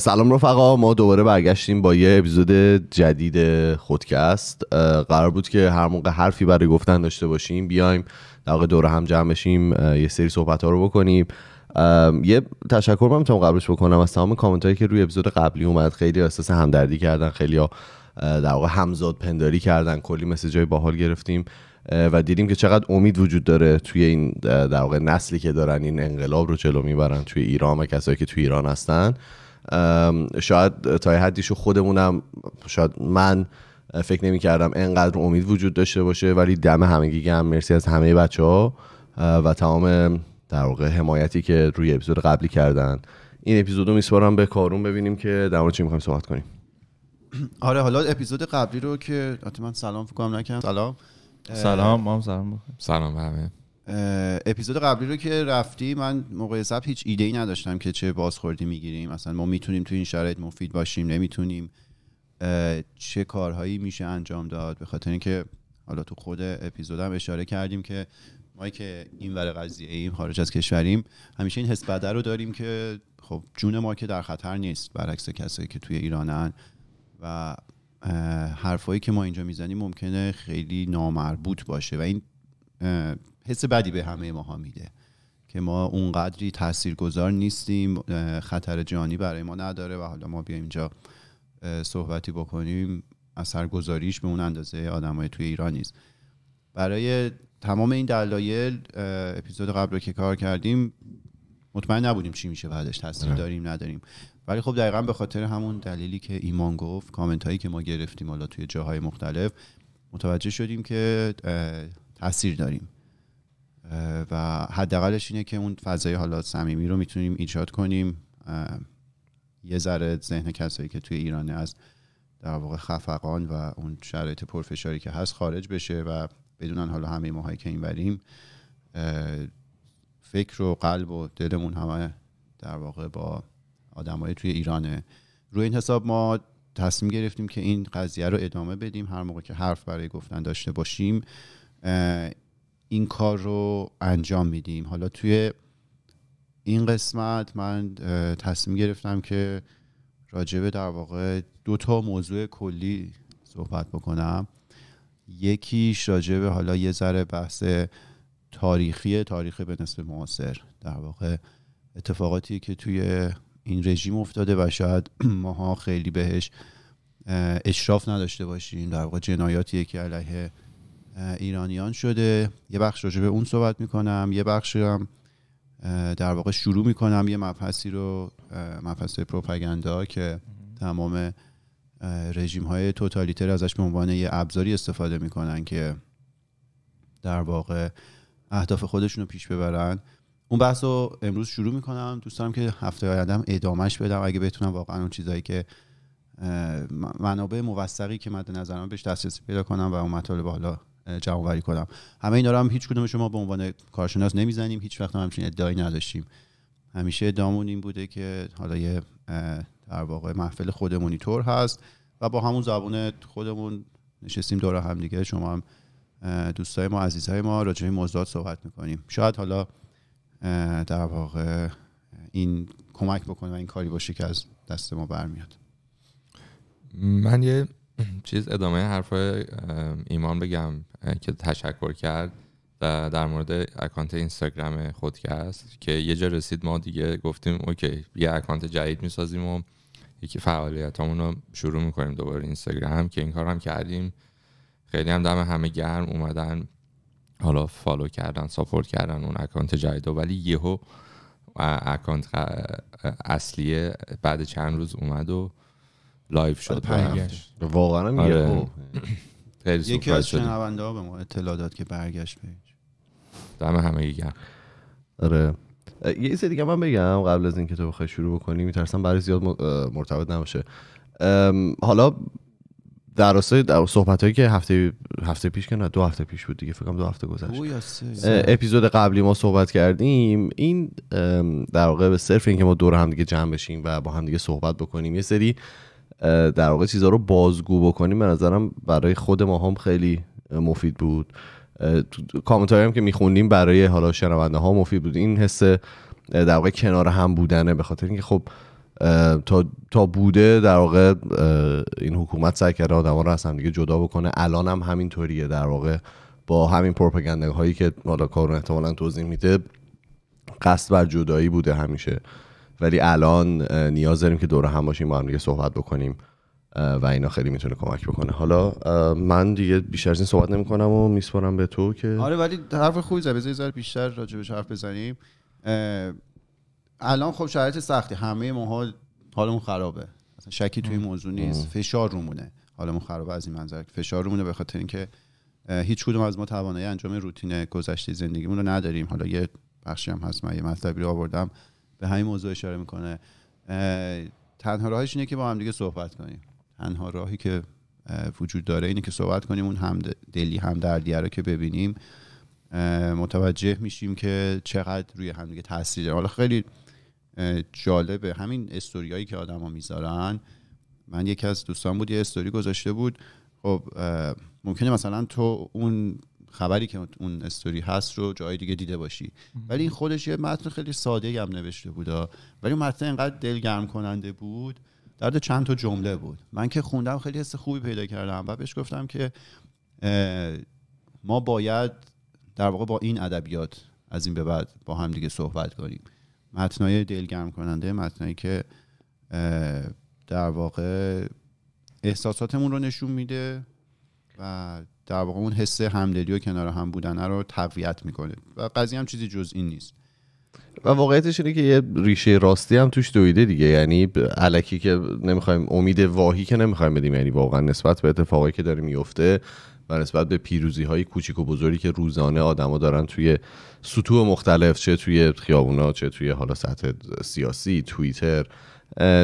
سلام رفقا ما دوباره برگشتیم با یه اپیزود جدید خودکست قرار بود که هر موقع حرفی برای گفتن داشته باشیم بیایم در واقع دور هم جمع بشیم یه سری صحبت ها رو بکنیم یه تشکر من میتونم قبلش بکنم از تمام کامنت هایی که روی اپیزود قبلی اومد خیلی احساس همدردی کردن خیلی ها در واقع همزاد پنداری کردن کلی مسیج های باحال گرفتیم و دیدیم که چقدر امید وجود داره توی این در واقع نسلی که دارن این انقلاب رو جلو میبرن توی ایران و کسایی که توی ایران هستن شاید تا شو خودمونم شاید من فکر نمی کردم انقدر امید وجود داشته باشه ولی دم همگی هم مرسی از همه بچه ها و تمام در واقع حمایتی که روی اپیزود قبلی کردن این اپیزود رو میسپارم به کارون ببینیم که در مورد چی میخوایم صحبت کنیم آره حالا اپیزود قبلی رو که من سلام فکر نکردم سلام سلام ما هم سلام سلام همه اپیزود قبلی رو که رفتی من موقع ضبط هیچ ایده ای نداشتم که چه بازخوردی میگیریم اصلا ما میتونیم تو این شرایط مفید باشیم نمیتونیم چه کارهایی میشه انجام داد به خاطر اینکه حالا تو خود هم اشاره کردیم که ما که این ور قضیه ایم خارج از کشوریم همیشه این حس بده رو داریم که خب جون ما که در خطر نیست برعکس کسایی که توی ایرانن و حرفایی که ما اینجا میزنیم ممکنه خیلی نامربوط باشه و این حس بدی به همه ماها میده که ما اونقدری تاثیرگذار نیستیم خطر جانی برای ما نداره و حالا ما بیایم اینجا صحبتی بکنیم اثرگذاریش به اون اندازه آدمای توی ایران نیست برای تمام این دلایل اپیزود قبل رو که کار کردیم مطمئن نبودیم چی میشه بعدش تاثیر داریم نداریم ولی خب دقیقا به خاطر همون دلیلی که ایمان گفت کامنت هایی که ما گرفتیم حالا توی جاهای مختلف متوجه شدیم که تاثیر داریم و حداقلش اینه که اون فضای حالا صمیمی رو میتونیم ایجاد کنیم یه ذره ذهن کسایی که توی ایران از در واقع خفقان و اون شرایط پرفشاری که هست خارج بشه و بدونن حالا همه ماهایی که این بریم فکر و قلب و دلمون همه در واقع با آدمای توی ایرانه روی این حساب ما تصمیم گرفتیم که این قضیه رو ادامه بدیم هر موقع که حرف برای گفتن داشته باشیم این کار رو انجام میدیم حالا توی این قسمت من تصمیم گرفتم که راجبه در واقع دو تا موضوع کلی صحبت بکنم یکیش راجبه حالا یه ذره بحث تاریخی تاریخ به نسبه معاصر در واقع اتفاقاتی که توی این رژیم افتاده و شاید ماها خیلی بهش اشراف نداشته باشیم در واقع جنایاتیه که علیه ایرانیان شده یه بخش راجع به اون صحبت میکنم یه بخش هم در واقع شروع میکنم یه مبحثی رو مبحث پروپاگاندا که تمام رژیم های توتالیتر ازش به عنوان یه ابزاری استفاده میکنن که در واقع اهداف خودشون رو پیش ببرن اون بحث رو امروز شروع میکنم دوست دارم که هفته آیندهم ادامهش بدم اگه بتونم واقعا اون چیزایی که منابع موثقی که مد نظرم بهش دسترسی پیدا کنم و اون مطالب جمع کنم همه اینا رو هم هیچ کدوم شما به عنوان کارشناس نمیزنیم هیچ وقت هم همچین ادعایی نداشتیم همیشه دامون این بوده که حالا یه در واقع محفل خودمونی طور هست و با همون زبون خودمون نشستیم دور هم دیگه شما هم دوستای ما عزیزهای ما راجع به موضوعات صحبت میکنیم شاید حالا در واقع این کمک بکنه و این کاری باشه که از دست ما برمیاد من یه چیز ادامه حرف ایمان بگم که تشکر کرد در مورد اکانت اینستاگرام خود که یه جا رسید ما دیگه گفتیم اوکی یه اکانت جدید میسازیم و یکی فعالیت رو شروع میکنیم دوباره اینستاگرام که این کار هم کردیم خیلی هم دم همه گرم اومدن حالا فالو کردن ساپورت کردن اون اکانت جدید ولی یهو اکانت اصلی بعد چند روز اومد و لایف شد برگشت واقعا هم آره. یکی از شنونده ها به ما اطلاع داد که برگشت پیج دم همه گرم آره یه چیز دیگه من بگم قبل از اینکه تو بخوای شروع بکنی میترسم برای زیاد مرتبط نباشه حالا در راستای صحبت هایی که هفته هفته پیش که دو هفته پیش بود دیگه فکرم دو هفته گذشت اپیزود قبلی ما صحبت کردیم این در واقع به صرف اینکه ما دور هم دیگه جمع بشیم و با هم دیگه صحبت بکنیم یه سری در واقع چیزها رو بازگو بکنیم به نظرم برای خود ما هم خیلی مفید بود کامنت هم که میخوندیم برای حالا شنونده ها مفید بود این حس در واقع کنار هم بودنه به خاطر اینکه خب تا،, بوده در واقع این حکومت سعی کرده آدم رو از هم دیگه جدا بکنه الان هم همینطوریه در واقع با همین پروپگنده هایی که حالا کارون احتمالا توضیح میده قصد بر جدایی بوده همیشه ولی الان نیاز داریم که دور هم باشیم با هم دیگه صحبت بکنیم و اینا خیلی میتونه کمک بکنه حالا من دیگه بیشتر از این صحبت نمیکنم و میسپارم به تو که آره ولی حرف خوبی زد بذار بیشتر راجبش حرف بزنیم الان خب شرایط سختی همه ما حالمون خرابه اصلا شکی توی موضوع نیست فشار رومونه حالمون خرابه از این منظر فشار رومونه به خاطر اینکه هیچ کدوم از ما توانایی انجام روتین گذشته زندگیمون رو نداریم حالا یه بخشی هم هست من یه مطلبی آوردم به همین موضوع اشاره میکنه تنها راهش اینه که با هم دیگه صحبت کنیم تنها راهی که وجود داره اینه که صحبت کنیم اون هم دلی هم دردیه رو که ببینیم متوجه میشیم که چقدر روی همدیگه تاثیر داره حالا خیلی جالبه همین استوریایی که آدما میذارن من یکی از دوستان بود یه استوری گذاشته بود خب ممکنه مثلا تو اون خبری که اون استوری هست رو جای دیگه دیده باشی ولی این خودش یه متن خیلی ساده هم نوشته بود ولی متن انقدر دلگرم کننده بود درد چند تا جمله بود من که خوندم خیلی حس خوبی پیدا کردم و بهش گفتم که ما باید در واقع با این ادبیات از این به بعد با هم دیگه صحبت کنیم متنای دلگرم کننده متنایی که در واقع احساساتمون رو نشون میده و در واقع اون حس همدلی و کنار هم بودن رو تقویت میکنه و قضیه هم چیزی جز این نیست و واقعیتش اینه که یه ریشه راستی هم توش دویده دیگه یعنی علکی که نمیخوایم امید واهی که نمیخوایم بدیم یعنی واقعا نسبت به اتفاقی که داره میفته و نسبت به پیروزی های کوچیک و بزرگی که روزانه آدما دارن توی سطوح مختلف چه توی خیابونا چه توی حالا سطح سیاسی توییتر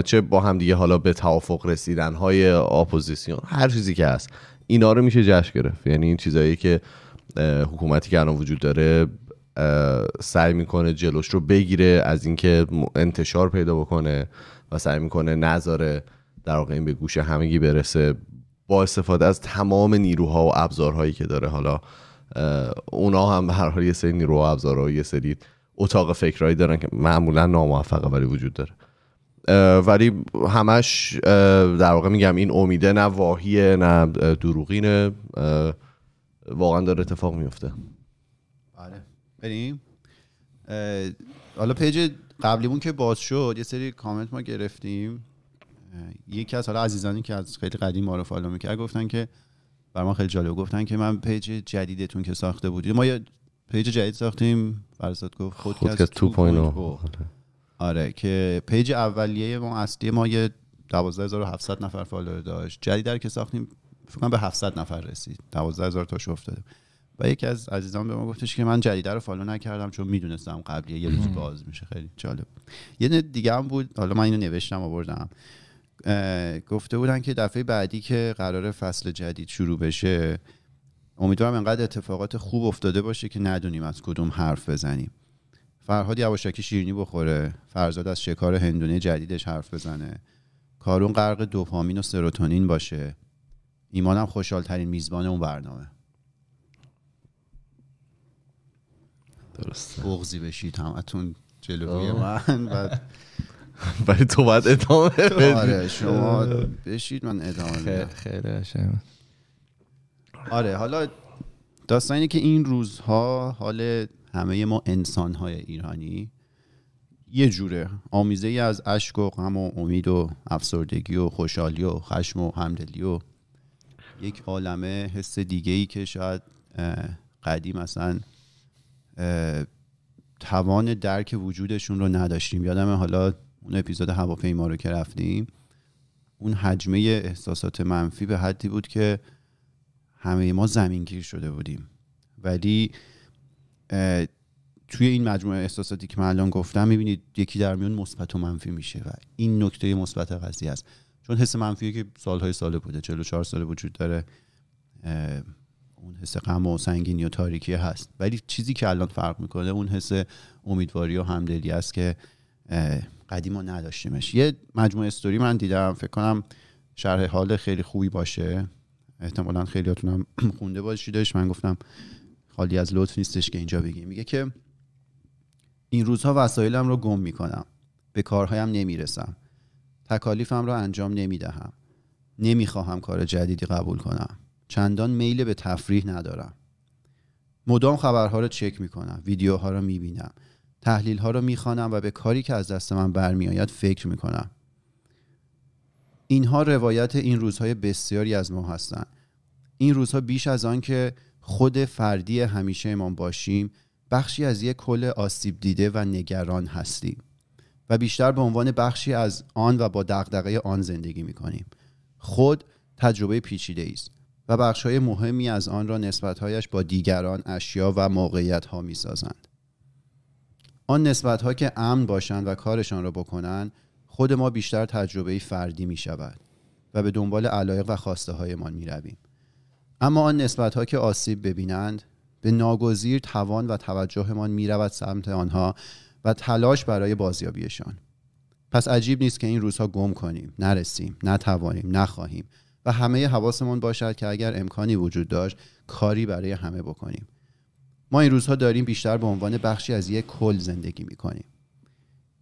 چه با هم دیگه حالا به توافق رسیدن های اپوزیسیون هر چیزی که هست اینا رو میشه جشن گرفت یعنی این چیزایی که حکومتی که الان وجود داره سعی میکنه جلوش رو بگیره از اینکه انتشار پیدا بکنه و سعی میکنه نذاره در واقع این به گوش همگی برسه با استفاده از تمام نیروها و ابزارهایی که داره حالا اونا هم به هر حال یه سری نیرو و ابزارها و یه سری اتاق فکرهایی دارن که معمولا ناموفقه ولی وجود داره ولی همش در واقع میگم این امیده نه واهیه نه دروغینه واقعا داره اتفاق میفته بله بریم حالا پیج قبلیمون که باز شد یه سری کامنت ما گرفتیم یکی از حالا عزیزانی که از خیلی قدیم ما رو فالو میکرد گفتن که بر ما خیلی جالب گفتن که من پیج جدیدتون که ساخته بودید ما یه پیج جدید ساختیم فرزاد گفت خودکست 2.0 آره که پیج اولیه ما اصلی ما یه 12700 نفر فالوور داشت جدید در که ساختیم فکر به 700 نفر رسید 12000 تاش افتاده و یکی از عزیزان به ما گفتش که من جدیده رو فالو نکردم چون میدونستم قبلیه یه روز باز میشه خیلی جالب یه دیگه هم بود حالا من اینو نوشتم آوردم گفته بودن که دفعه بعدی که قرار فصل جدید شروع بشه امیدوارم انقدر اتفاقات خوب افتاده باشه که ندونیم از کدوم حرف بزنیم فرهاد یواشکی شیرینی بخوره فرزاد از شکار هندونه جدیدش حرف بزنه کارون غرق دوپامین و سروتونین باشه ایمانم خوشحال ترین میزبان اون برنامه درسته بغزی بشید همتون جلوی من بعد ولی تو باید ادامه آره شما بشید من ادامه بدم خیلی آره حالا داستان که این روزها حال همه ما انسان های ایرانی یه جوره آمیزه ای از اشک و غم و امید و افسردگی و خوشحالی و خشم و همدلی و یک عالمه حس دیگه ای که شاید قدیم اصلا توان درک وجودشون رو نداشتیم یادم حالا اون اپیزود هواپیما رو که رفتیم اون حجمه احساسات منفی به حدی بود که همه ما زمینگیر شده بودیم ولی توی این مجموعه احساساتی که من الان گفتم میبینید یکی در میون مثبت و منفی میشه و این نکته مثبت قضیه است چون حس منفی که سالهای سال بوده 44 ساله وجود داره اون حس غم و سنگینی و تاریکی هست ولی چیزی که الان فرق میکنه اون حس امیدواری و همدلی است که قدیم قدیما نداشتیمش یه مجموعه استوری من دیدم فکر کنم شرح حال خیلی خوبی باشه احتمالا خیلیاتون خونده باشیدش من گفتم خالی از لطف نیستش که اینجا بگیم میگه که این روزها وسایلم رو گم میکنم به کارهایم نمیرسم تکالیفم را انجام نمیدهم نمیخواهم کار جدیدی قبول کنم چندان میل به تفریح ندارم مدام خبرها رو چک میکنم ویدیوها را میبینم تحلیلها را میخوانم و به کاری که از دست من برمیآید فکر میکنم اینها روایت این روزهای بسیاری از ما هستند این روزها بیش از آن که خود فردی همیشه ما باشیم بخشی از یک کل آسیب دیده و نگران هستیم و بیشتر به عنوان بخشی از آن و با دغدغه آن زندگی می کنیم خود تجربه پیچیده است و بخش های مهمی از آن را نسبتهایش با دیگران اشیا و موقعیت ها می سازند. آن نسبت که امن باشند و کارشان را بکنند خود ما بیشتر تجربه فردی می شود و به دنبال علایق و خواسته هایمان می رویم. اما آن نسبت ها که آسیب ببینند به ناگزیر توان و توجهمان میرود سمت آنها و تلاش برای بازیابیشان پس عجیب نیست که این روزها گم کنیم نرسیم نتوانیم نخواهیم و همه حواسمان باشد که اگر امکانی وجود داشت کاری برای همه بکنیم ما این روزها داریم بیشتر به عنوان بخشی از یک کل زندگی میکنیم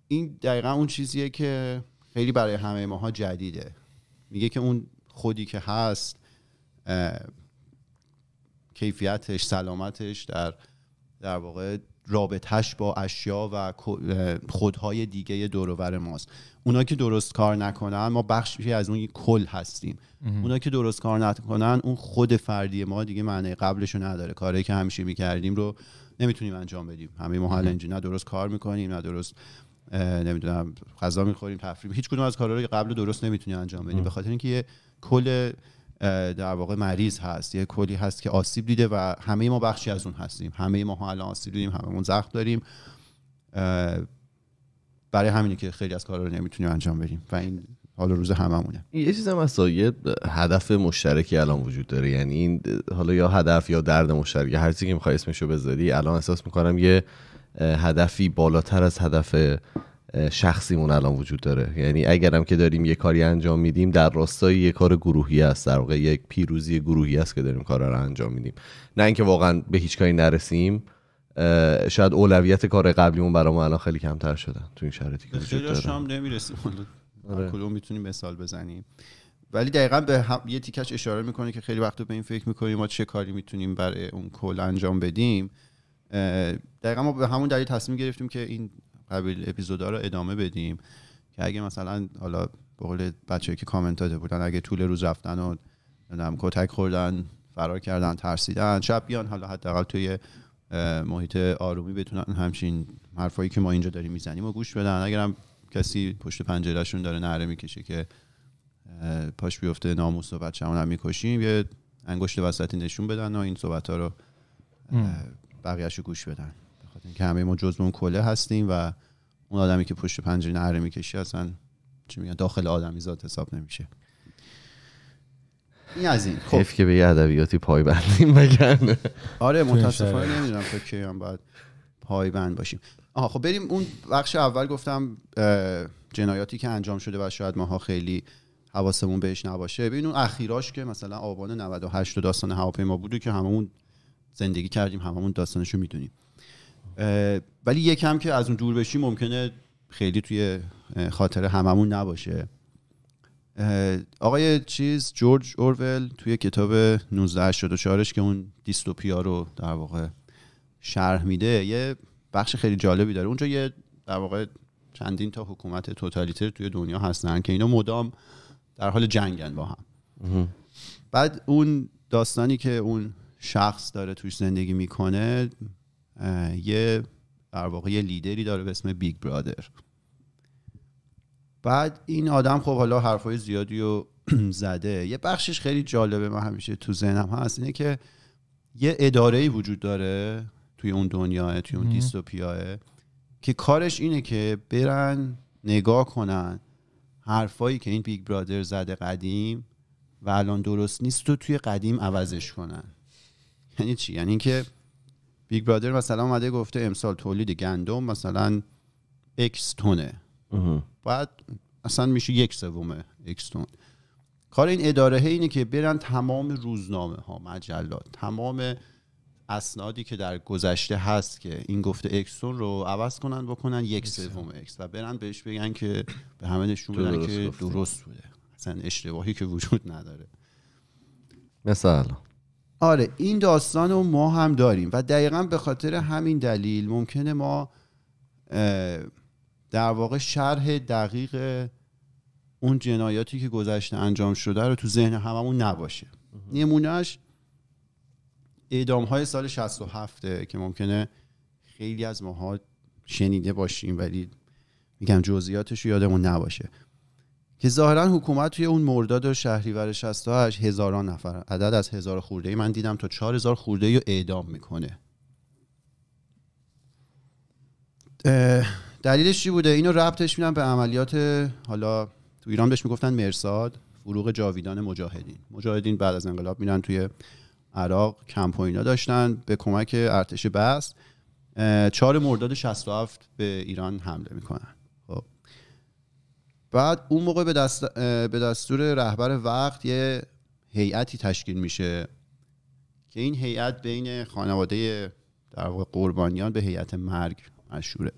این دقیقا اون چیزیه که خیلی برای همه ماها جدیده میگه که اون خودی که هست کیفیتش سلامتش در در واقع رابطهش با اشیا و خودهای دیگه دورور ماست اونا که درست کار نکنن ما بخشی از اون کل هستیم اونا که درست کار نکنن اون خود فردی ما دیگه معنی رو نداره کاری که همیشه میکردیم رو نمیتونیم انجام بدیم همه ما حالا نه درست کار میکنیم نه درست نمیدونم غذا میخوریم تفریم هیچ کدوم از کارهایی که قبل درست نمیتونیم انجام بدیم به خاطر اینکه یه کل در واقع مریض هست یه کلی هست که آسیب دیده و همه ما بخشی از اون هستیم همه ما ها الان آسیب دیدیم هممون زخم داریم برای همینه که خیلی از کارا رو نمیتونیم انجام بدیم و این حالا روز هممونه یه چیز هم هست یه هدف مشترکی الان وجود داره یعنی این حالا یا هدف یا درد مشترک هر چیزی که میخوای اسمشو بذاری الان احساس میکنم یه هدفی بالاتر از هدف شخصیمون الان وجود داره یعنی اگرم که داریم یه کاری انجام میدیم در راستای یه کار گروهی است در واقع یک پیروزی گروهی است که داریم کارا رو انجام میدیم نه اینکه واقعا به هیچ کاری نرسیم شاید اولویت کار قبلیمون برای ما الان خیلی کمتر شدن تو این شرایطی که وجود داره هم نمیرسیم آره. میتونیم مثال بزنیم ولی دقیقا به هم یه تیکش اشاره میکنه که خیلی وقت به این فکر میکنیم ما چه کاری میتونیم برای اون کل انجام بدیم دقیقا ما به همون دلیل تصمیم گرفتیم که این قبیل اپیزودا رو ادامه بدیم که اگه مثلا حالا قول بچه که کامنت داده بودن اگه طول روز رفتن و نمیدونم کتک خوردن فرار کردن ترسیدن شب بیان حالا حداقل توی محیط آرومی بتونن همچین حرفایی که ما اینجا داریم میزنیم و گوش بدن اگرم کسی پشت پنجرهشون داره نره میکشه که پاش بیفته ناموس و همون هم میکشیم یه انگشت وسطی نشون بدن و این صحبت ها رو بقیهش رو گوش بدن که همه ما جزمون کله هستیم و اون آدمی که پشت پنجره نره میکشی اصلا چی میگن داخل آدمی ذات حساب نمیشه این از این خب که به یه ادبیاتی بندیم بگن آره متاسفانه نمیدونم تا که هم باید بند باشیم آها خب بریم اون بخش اول گفتم جنایاتی که انجام شده و شاید ماها خیلی حواسمون بهش نباشه ببین اون اخیراش که مثلا آبان 98 و داستان هواپیما بود که هممون زندگی کردیم هممون داستانش رو میدونیم ولی یکم که از اون دور بشی ممکنه خیلی توی خاطر هممون نباشه آقای چیز جورج اورول توی کتاب 1984ش که اون دیستوپیا رو در واقع شرح میده یه بخش خیلی جالبی داره اونجا یه در واقع چندین تا حکومت توتالیتر توی دنیا هستن که اینا مدام در حال جنگن با هم بعد اون داستانی که اون شخص داره توش زندگی میکنه یه در واقع یه لیدری داره به اسم بیگ برادر بعد این آدم خب حالا حرفای زیادی رو زده یه بخشش خیلی جالبه من همیشه تو ذهنم هست اینه که یه اداره وجود داره توی اون دنیاه توی اون دیستوپیاه که کارش اینه که برن نگاه کنن حرفایی که این بیگ برادر زده قدیم و الان درست نیست تو توی قدیم عوضش کنن یعنی چی یعنی اینکه بیگ برادر مثلا اومده گفته امسال تولید گندم مثلا اکس تونه بعد اصلا میشه یک سومه اکس تون کار این اداره اینه که برن تمام روزنامه ها مجلات تمام اسنادی که در گذشته هست که این گفته اکسون رو عوض کنن بکنن یک سوم اکس و برن بهش بگن که به همه نشون بدن که درست بوده اصلا اشتباهی که وجود نداره مثلا آره این داستان رو ما هم داریم و دقیقا به خاطر همین دلیل ممکنه ما در واقع شرح دقیق اون جنایاتی که گذشته انجام شده رو تو ذهن هممون نباشه نمونهش اعدام های سال 67 که ممکنه خیلی از ماها شنیده باشیم ولی میگم جزئیاتش رو یادمون نباشه که ظاهرا حکومت توی اون مرداد و شهریور 68 هزاران نفر عدد از هزار خورده من دیدم تا 4000 خورده ای رو اعدام میکنه دلیلش چی بوده اینو ربطش میدم به عملیات حالا تو ایران بهش میگفتن مرساد فروغ جاویدان مجاهدین مجاهدین بعد از انقلاب میرن توی عراق کمپوینا داشتن به کمک ارتش بس چهار مرداد 67 به ایران حمله میکنن بعد اون موقع به, دست... به دستور رهبر وقت یه هیئتی تشکیل میشه که این هیئت بین خانواده در قربانیان به هیئت مرگ مشهوره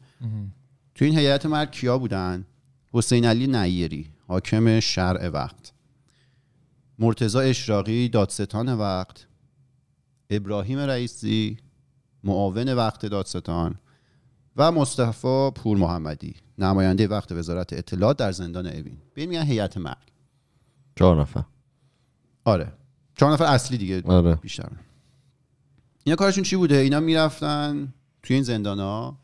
تو این هیئت مرگ کیا بودن حسین علی نیری حاکم شرع وقت مرتزا اشراقی دادستان وقت ابراهیم رئیسی معاون وقت دادستان و مصطفی پور محمدی نماینده وقت وزارت اطلاعات در زندان اوین به میگن هیئت مرگ چهار نفر آره چهار نفر اصلی دیگه آره. بیشتر اینا کارشون چی بوده اینا میرفتن توی این زندان ها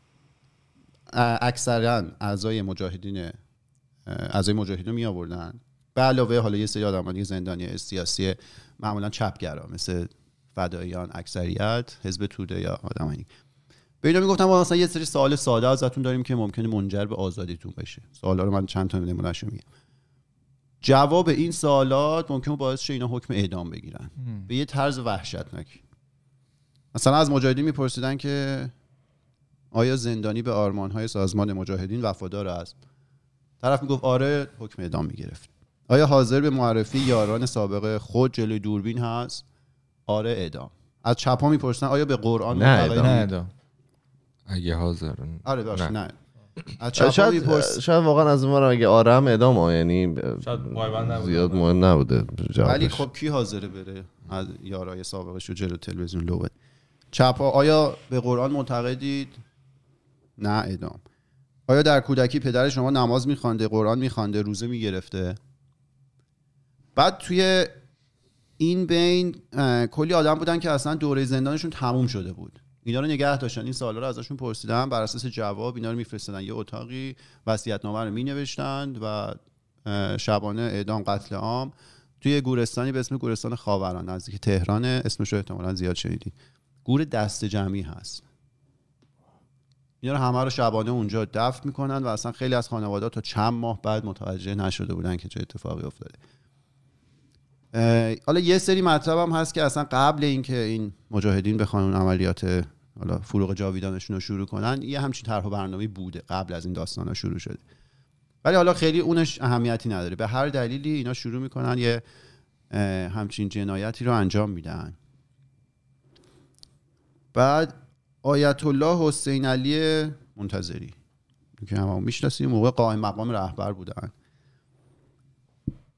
اکثرا اعضای مجاهدین اعضای مجاهدین می آوردن به علاوه حالا یه سری آدمانی زندانی سیاسی معمولا چپگرا مثل فدایان اکثریت حزب توده یا آدمانی به اینا میگفتم مثلا یه سری سوال ساده ازتون داریم که ممکنه منجر به آزادیتون بشه سوالا رو من چند تا نمونهش میگم جواب این سوالات ممکنه باعث شه اینا حکم اعدام بگیرن به یه طرز وحشتناک مثلا از مجاهدین میپرسیدن که آیا زندانی به آرمانهای سازمان مجاهدین وفادار است طرف میگفت آره حکم اعدام میگرفت آیا حاضر به معرفی یاران سابق خود جلوی دوربین هست آره اعدام از چپ ها میپرسن آیا به قرآن نه اعدام اگه حاضر آره نه, نه. شاید, شاید واقعا از اون اگه آرام ادام ها. یعنی زیاد مهم نبوده ولی خب کی حاضره بره از یارای سابقش و جلو تلویزیون لوه چپا آیا به قرآن معتقدید نه ادام آیا در کودکی پدر شما نماز میخوانده قرآن میخوانده روزه میگرفته بعد توی این بین کلی آدم بودن که اصلا دوره زندانشون تموم شده بود اینا رو نگه داشتن این سوالا رو ازشون پرسیدم بر اساس جواب اینا رو میفرستادن یه اتاقی وصیت‌نامه رو مینوشتند و شبانه اعدام قتل عام توی گورستانی به اسم گورستان خاوران نزدیک تهران اسمش رو احتمالا زیاد شنیدی گور دست جمعی هست اینا رو همه رو شبانه اونجا دفن میکنن و اصلا خیلی از خانواده تا چند ماه بعد متوجه نشده بودن که چه اتفاقی افتاده حالا یه سری مطلب هم هست که اصلا قبل اینکه این مجاهدین بخوان اون عملیات حالا فروغ جاویدانشون رو شروع کنن یه همچین طرح و برنامه بوده قبل از این داستان ها شروع شده ولی حالا خیلی اونش اهمیتی نداره به هر دلیلی اینا شروع میکنن یه همچین جنایتی رو انجام میدن بعد آیت الله حسین علی منتظری که هم میشناسیم موقع قائم مقام رهبر بودن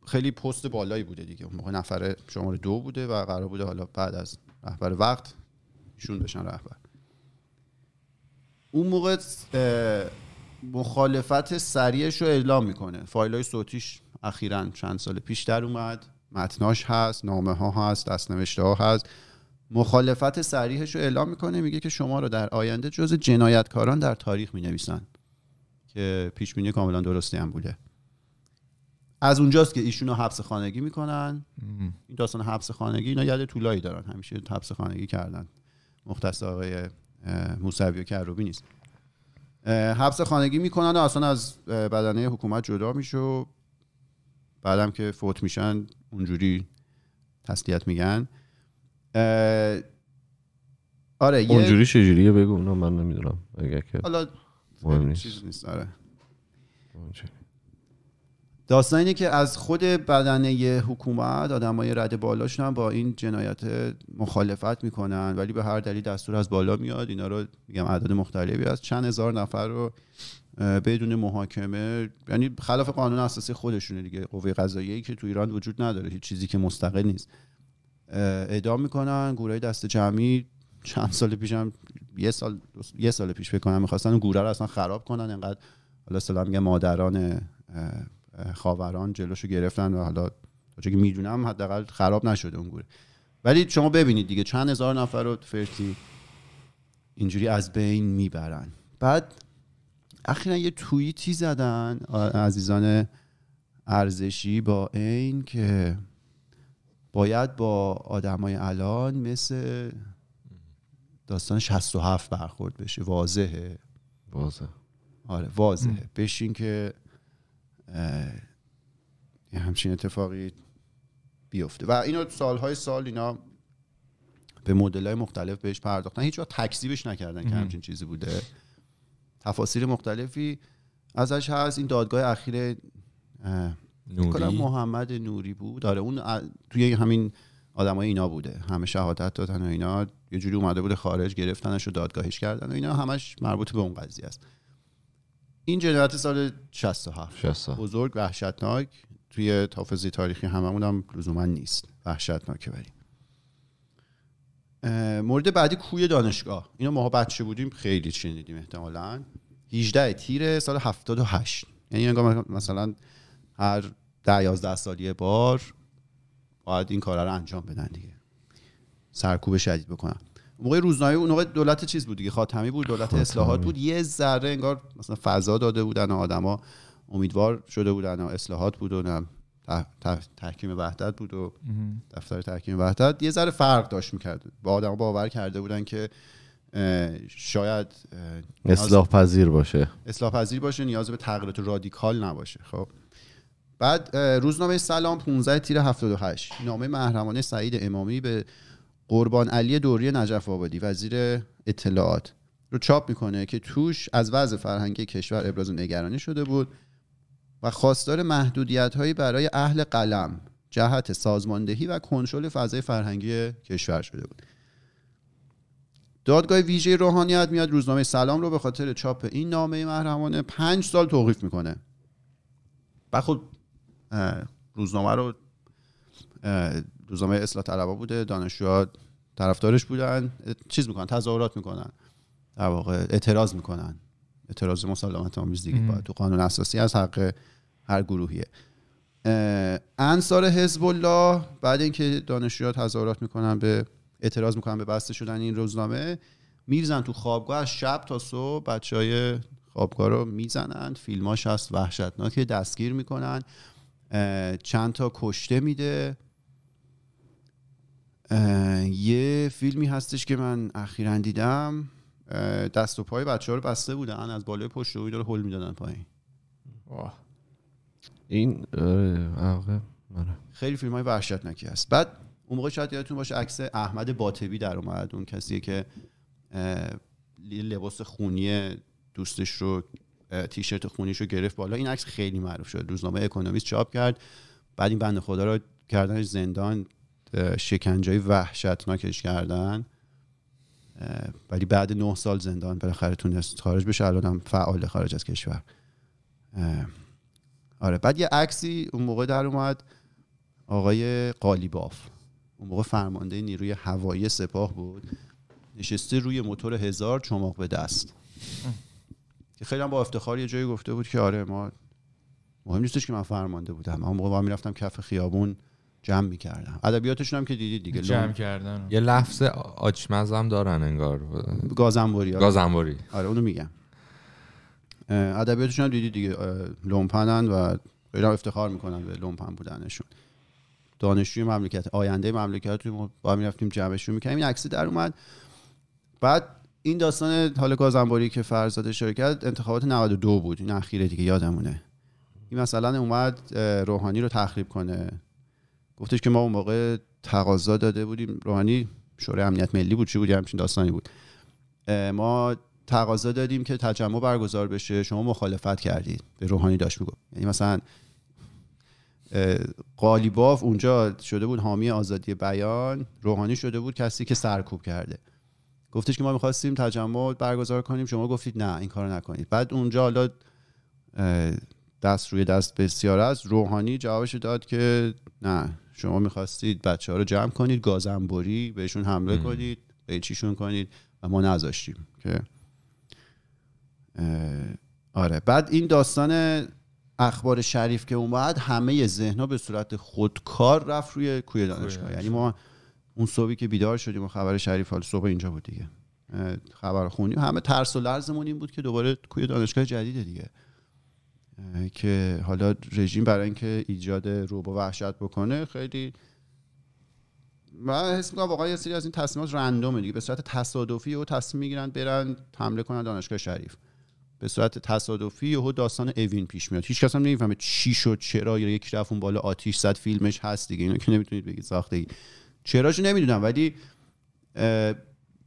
خیلی پست بالایی بوده دیگه موقع نفر شماره دو بوده و قرار بوده حالا بعد از رهبر وقت ایشون بشن رهبر اون موقع مخالفت سریعش رو اعلام میکنه فایل های صوتیش اخیرا چند سال پیش در اومد متناش هست نامه ها هست دستنوشته ها هست مخالفت سریحش رو اعلام میکنه میگه که شما رو در آینده جز جنایتکاران در تاریخ می نویسن که پیش بینی کاملا درستی هم بوده از اونجاست که ایشونو حبس خانگی میکنن این داستان حبس خانگی اینا یاد طولایی دارن همیشه حبس خانگی کردن مختص موسوی و کروبی نیست حبس خانگی میکنن و اصلا از بدنه حکومت جدا میشه و بعدم که فوت میشن اونجوری تسلیت میگن آره اونجوری چجوریه بگو اونو من نمیدونم اگر که حالا چیز نیست آره داستان اینه که از خود بدنه حکومت آدمای رد بالاشون هم با این جنایت مخالفت میکنن ولی به هر دلیل دستور از بالا میاد اینا رو میگم اعداد مختلفی از چند هزار نفر رو بدون محاکمه یعنی خلاف قانون اساسی خودشونه دیگه قوه قضاییه که تو ایران وجود نداره هیچ چیزی که مستقل نیست اعدام میکنن گورای دست جمعی چند سال پیشم یه سال یه سال پیش بکنم میخواستن گوره رو اصلا خراب کنن انقدر حالا سلام مادران خاوران جلوشو گرفتن و حالا تا که میدونم حداقل خراب نشده اون گوره ولی شما ببینید دیگه چند هزار نفر رو فرتی اینجوری از بین میبرن بعد اخیرا یه توییتی زدن عزیزان ارزشی با عین که باید با آدمای الان مثل داستان 67 برخورد بشه واضحه واضح آره واضحه بشین که همچین اتفاقی بیفته و اینو سالهای سال اینا به مدل مختلف بهش پرداختن هیچ وقت تکذیبش نکردن که همچین چیزی بوده تفاسیر مختلفی ازش هست این دادگاه اخیر نوری محمد نوری بود داره اون توی همین آدمای اینا بوده همه شهادت دادن و اینا یه جوری اومده بوده خارج گرفتنش و دادگاهش کردن و اینا همش مربوط به اون قضیه است این جنایت سال 67 بزرگ وحشتناک توی تافزی تاریخی هممون هم لزوما نیست وحشتناکه بریم مورد بعدی کوی دانشگاه اینو ماها بچه بودیم خیلی شنیدیم احتمالا 18 تیر سال 78 یعنی انگار مثلا هر 10 11 سالی بار باید این کارا رو انجام بدن دیگه سرکوب شدید بکنن موقع روزنامه اون دولت چیز بود دیگه خاتمی بود دولت اصلاحات بود یه ذره انگار مثلا فضا داده بودن آدما امیدوار شده بودن اصلاحات بود و تحکیم وحدت بود و دفتر تحکیم وحدت یه ذره فرق داشت میکرد با آدما باور کرده بودن که شاید اصلاح پذیر باشه اصلاح پذیر باشه نیاز به تغییرات رادیکال نباشه خب بعد روزنامه سلام 15 تیر 78 نامه محرمانه سعید امامی به قربان علی دوری نجف آبادی وزیر اطلاعات رو چاپ میکنه که توش از وضع فرهنگی کشور ابراز نگرانی شده بود و خواستار محدودیت هایی برای اهل قلم جهت سازماندهی و کنترل فضای فرهنگی کشور شده بود دادگاه ویژه روحانیت میاد روزنامه سلام رو به خاطر چاپ این نامه محرمانه پنج سال توقیف میکنه و خود خب، روزنامه رو روزنامه اصلاح طلبا بوده دانشجوها طرفدارش بودن چیز میکنن تظاهرات میکنن در واقع اعتراض میکنن اعتراض مسالمت آمیز دیگه باید تو قانون اساسی از حق هر گروهیه انصار حزب الله بعد اینکه دانشجوها تظاهرات میکنن به اعتراض میکنن به بسته شدن این روزنامه میرزن تو خوابگاه از شب تا صبح بچه های خوابگاه رو میزنن فیلماش هست وحشتناک دستگیر میکنن چند تا کشته میده یه فیلمی هستش که من اخیرا دیدم دست و پای بچه ها رو بسته بودن از بالای پشت رو داره هل میدادن پایین این آره خیلی فیلم های وحشتناکی هست بعد اون موقع شاید یادتون باشه عکس احمد باطبی در اومد اون کسی که لباس خونی دوستش رو تیشرت خونیش رو گرفت بالا این عکس خیلی معروف شد روزنامه اکونومیست چاپ کرد بعد این بنده خدا رو کردنش زندان شکنجای وحشتناکش کردن ولی بعد نه سال زندان بالاخره تونست خارج بشه الان هم فعال خارج از کشور آره بعد یه عکسی اون موقع در اومد آقای قالیباف اون موقع فرمانده نیروی هوایی سپاه بود نشسته روی موتور هزار چماق به دست که خیلی هم با افتخار یه جایی گفته بود که آره ما مهم نیستش که من فرمانده بودم اما موقع من میرفتم کف خیابون جمع میکردن ادبیاتشون هم که دیدید دیگه جمع کردن یه لفظ آچمز هم دارن انگار گازنبوری آره. گازنبوری آره اونو میگم ادبیاتشون هم دیدید دیگه لومپنن و خیلی افتخار میکنن به لومپن بودنشون دانشجوی مملکت آینده مملکت رو با هم رفتیم جمعشون میکنیم این عکسی در اومد بعد این داستان حال گازنباری که فرزاد شرکت انتخابات 92 بود این اخیره دیگه یادمونه این مثلا اومد روحانی رو تخریب کنه گفتش که ما اون موقع تقاضا داده بودیم روحانی شورای امنیت ملی بود چی بود همچین داستانی بود ما تقاضا دادیم که تجمع برگزار بشه شما مخالفت کردید به روحانی داشت میگفت یعنی مثلا قالیباف اونجا شده بود حامی آزادی بیان روحانی شده بود کسی که سرکوب کرده گفتش که ما میخواستیم تجمع برگزار کنیم شما گفتید نه این کارو نکنید بعد اونجا حالا دست روی دست بسیار است روحانی جوابش داد که نه شما میخواستید بچه ها رو جمع کنید گازنبری بهشون حمله کنید چیشون کنید و ما نذاشتیم که آره بعد این داستان اخبار شریف که اون بعد همه ذهنها به صورت خودکار رفت روی کوی دانشگاه یعنی ما اون صبحی که بیدار شدیم و خبر شریف حال صبح اینجا بود دیگه خبر خونی همه ترس و لرزمون این بود که دوباره کوی دانشگاه جدیده دیگه که حالا رژیم برای اینکه ایجاد روبا وحشت بکنه خیلی من حس میکنم واقعا یه سری از این تصمیمات رندومه دیگه به صورت تصادفی و تصمیم میگیرن برن حمله کنن دانشگاه شریف به صورت تصادفی یهو داستان اوین پیش میاد هیچ کس هم نمیفهمه چی شد چرا یا یکی رفت اون بالا آتیش زد فیلمش هست دیگه اینو که نمیتونید بگید ساختگی چراشو نمیدونم ولی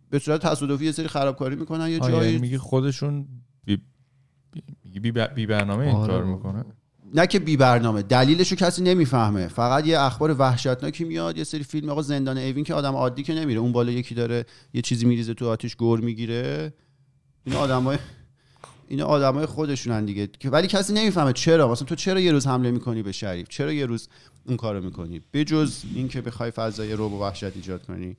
به صورت تصادفی یه سری خرابکاری میکنن یه یعنی جایی میگه خودشون بی, بی برنامه این آره کار میکنه نه که بی برنامه دلیلشو کسی نمیفهمه فقط یه اخبار وحشتناکی میاد یه سری فیلم آقا زندان اوین که آدم عادی که نمیره اون بالا یکی داره یه چیزی میریزه تو آتیش گور میگیره این آدمای این آدمای خودشونن دیگه ولی کسی نمیفهمه چرا مثلا تو چرا یه روز حمله میکنی به شریف چرا یه روز اون کارو میکنی بجز اینکه بخوای فضای رو به وحشت ایجاد کنی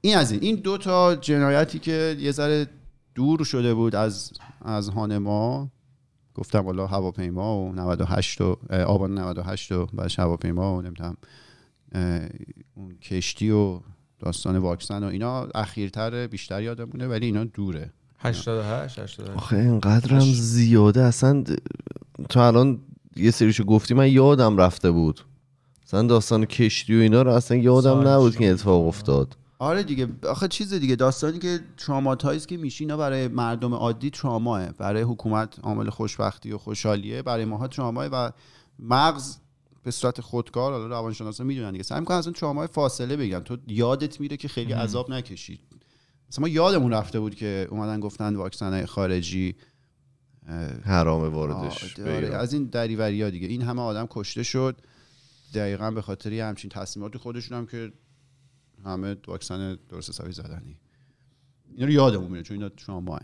این از این این دو تا جنایتی که یه ذره دور شده بود از از هان ما گفتم والا هواپیما و 98 و آبان 98 و بعدش هواپیما و نمیدونم اون کشتی و داستان واکسن و اینا اخیرتر بیشتر یادمونه ولی اینا دوره 88 88 آخه اینقدرم زیاده اصلا تو الان یه سریشو گفتی من یادم رفته بود اصلا داستان کشتی و اینا رو اصلا یادم نبود که اتفاق افتاد آره دیگه آخه چیز دیگه داستانی که تراماتایز که میشینه برای مردم عادی تراماه برای حکومت عامل خوشبختی و خوشحالیه برای ماها تراماه و مغز به صورت خودکار حالا روانشناسا میدونن دیگه سعی میکنن از اون ترامای فاصله بگیرن تو یادت میره که خیلی عذاب نکشید مثلا یادمون رفته بود که اومدن گفتن واکسن خارجی حرام واردش آره، از این دریوریا دیگه این همه آدم کشته شد دقیقا به خاطر همچین تصمیمات خودشون هم که همه واکسن درست حسابی این اینا رو یادمون میره چون اینا شما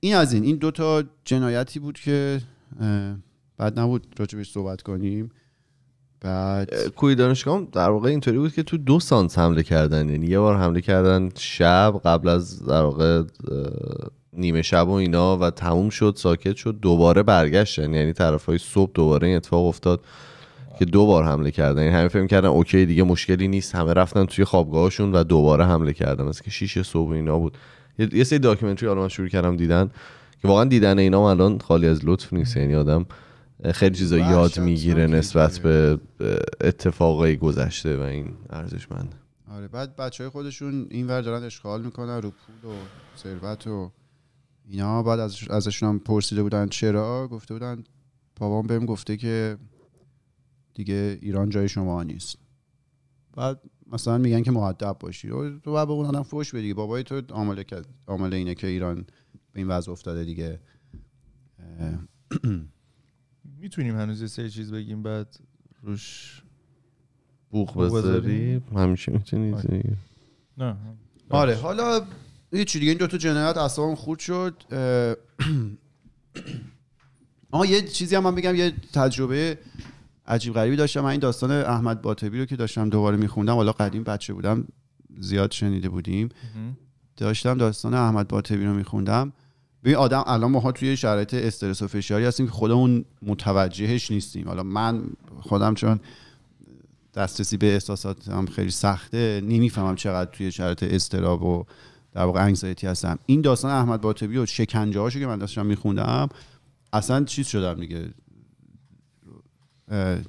این از این این دوتا جنایتی بود که بعد نبود راجبش صحبت کنیم بعد کوی دانشگاه در واقع اینطوری بود که تو دو سانس حمله کردن یعنی یه بار حمله کردن شب قبل از در واقع نیمه شب و اینا و تموم شد ساکت شد دوباره برگشتن یعنی طرف های صبح دوباره این اتفاق افتاد که دو بار حمله کردن یعنی همه فهم کردن اوکی دیگه مشکلی نیست همه رفتن توی خوابگاهشون و دوباره حمله کردن از که شیشه صبح اینا بود یه سری داکیومنتری حالا شروع کردم دیدن که واقعا دیدن اینا الان خالی از لطف نیست یعنی آدم خیلی چیزا یاد میگیره نسبت به اتفاقای گذشته و این ارزشمند آره بعد بچه های خودشون اینور دارن اشغال میکنن رو پول و ثروت و اینا بعد ازشون هم پرسیده بودن چرا گفته بودن بابام بهم گفته که دیگه ایران جای شما نیست بعد مثلا میگن که معدب باشی تو بعد به اون آدم فوش بدی بابای تو عامل عامل اینه که ایران به این وضع افتاده دیگه میتونیم هنوز یه چیز بگیم بعد روش بوخ بذاری همیشه میتونید آره. نه آره حالا یه دیگه این دو تا جنایت اصلا خود شد آه یه چیزی هم من بگم یه تجربه عجیب غریبی داشتم من این داستان احمد باطبی رو که داشتم دوباره میخوندم حالا قدیم بچه بودم زیاد شنیده بودیم داشتم داستان احمد باطبی رو میخوندم ببین آدم الان ماها توی شرایط استرس و فشاری هستیم که خودمون متوجهش نیستیم حالا من خودم چون دسترسی به احساساتم خیلی سخته نمیفهمم چقدر توی شرایط استراب و در واقع انگزایتی هستم این داستان احمد باطبی و شکنجه که من داشتم میخوندم اصلا چیز شدم دیگه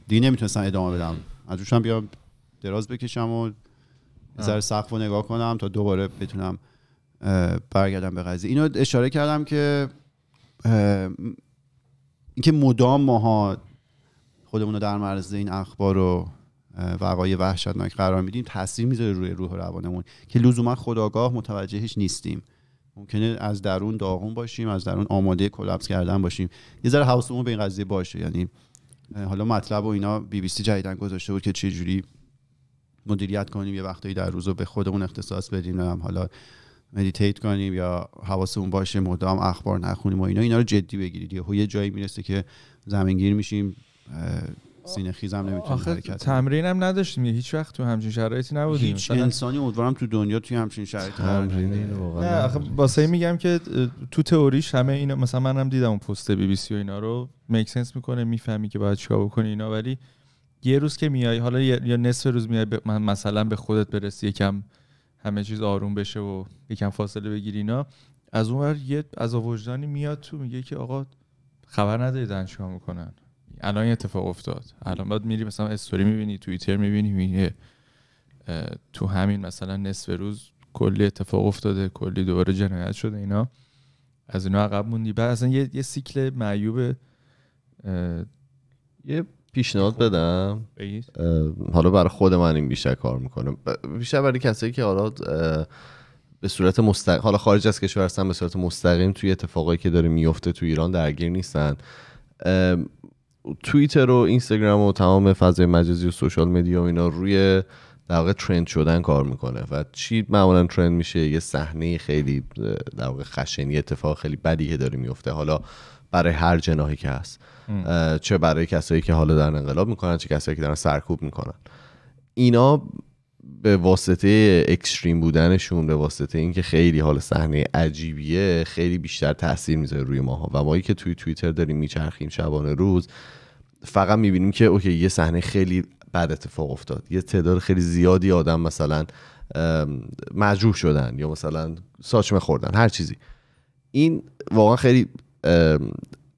دیگه نمیتونستم ادامه بدم از روشم بیا دراز بکشم و سر سقف رو نگاه کنم تا دوباره بتونم برگردم به قضیه اینو اشاره کردم که اینکه مدام ماها خودمون رو در معرض این اخبار و وقای وحشتناک قرار میدیم تاثیر میذاره روی روح روانمون که لزوما خداگاه متوجهش نیستیم ممکنه از درون داغون باشیم از درون آماده کلپس کردن باشیم یه ذره حواسمون به این قضیه باشه یعنی حالا مطلب و اینا بی بی سی جدیدن گذاشته بود که چه جوری مدیریت کنیم یه وقتایی در روز رو به خودمون اختصاص بدیم هم حالا مدیتیت کنیم یا حواسمون باشه مدام اخبار نخونیم و اینا اینا رو جدی بگیرید یه جایی میرسه که زمینگیر میشیم خیزم نمیتونه حرکت تمرین هم نداشتیم هیچ وقت تو همچین شرایطی نبودیم هیچ مثلا... انسانی امیدوارم تو دنیا توی همچین شرایطی تمرین واقعا آخه واسه میگم که تو تئوریش همه اینا مثلا منم دیدم اون پست بی بی سی و اینا رو میک سنس میکنه میفهمی که باید چیکار بکنی اینا ولی یه روز که میای حالا یا نصف روز میای مثلا به خودت برسی یکم همه چیز آروم بشه و یکم فاصله بگیری اینا از اون یه از وجدانی میاد تو میگه که آقا خبر نداری میکنن الان اتفاق افتاد الان باید میری مثلا استوری میبینی توییتر میبینی میگه تو همین مثلا نصف روز کلی اتفاق افتاده کلی دوباره جنایت شده اینا از اینا عقب موندی بعد اصلا یه, سیکل معیوب یه پیشنهاد بدم حالا برای خود من این بیشتر کار میکنم بیشتر برای کسایی که حالا به صورت مستق... حالا خارج از کشور هستن به صورت مستقیم توی اتفاقایی که داره میفته تو ایران درگیر نیستن توییتر و اینستاگرام و تمام فضای مجازی و سوشال مدیا و اینا روی در واقع ترند شدن کار میکنه و چی معمولا ترند میشه یه صحنه خیلی در واقع خشنی اتفاق خیلی بدی که داره میفته حالا برای هر جناهی که هست چه برای کسایی که حالا در انقلاب میکنن چه کسایی که دارن سرکوب میکنن اینا به واسطه اکستریم بودنشون به واسطه اینکه خیلی حال صحنه عجیبیه خیلی بیشتر تاثیر میذاره روی ماها و مایی که توی توییتر داریم میچرخیم شبانه روز فقط میبینیم که اوکی یه صحنه خیلی بد اتفاق افتاد یه تعداد خیلی زیادی آدم مثلا مجروح شدن یا مثلا ساچمه خوردن هر چیزی این واقعا خیلی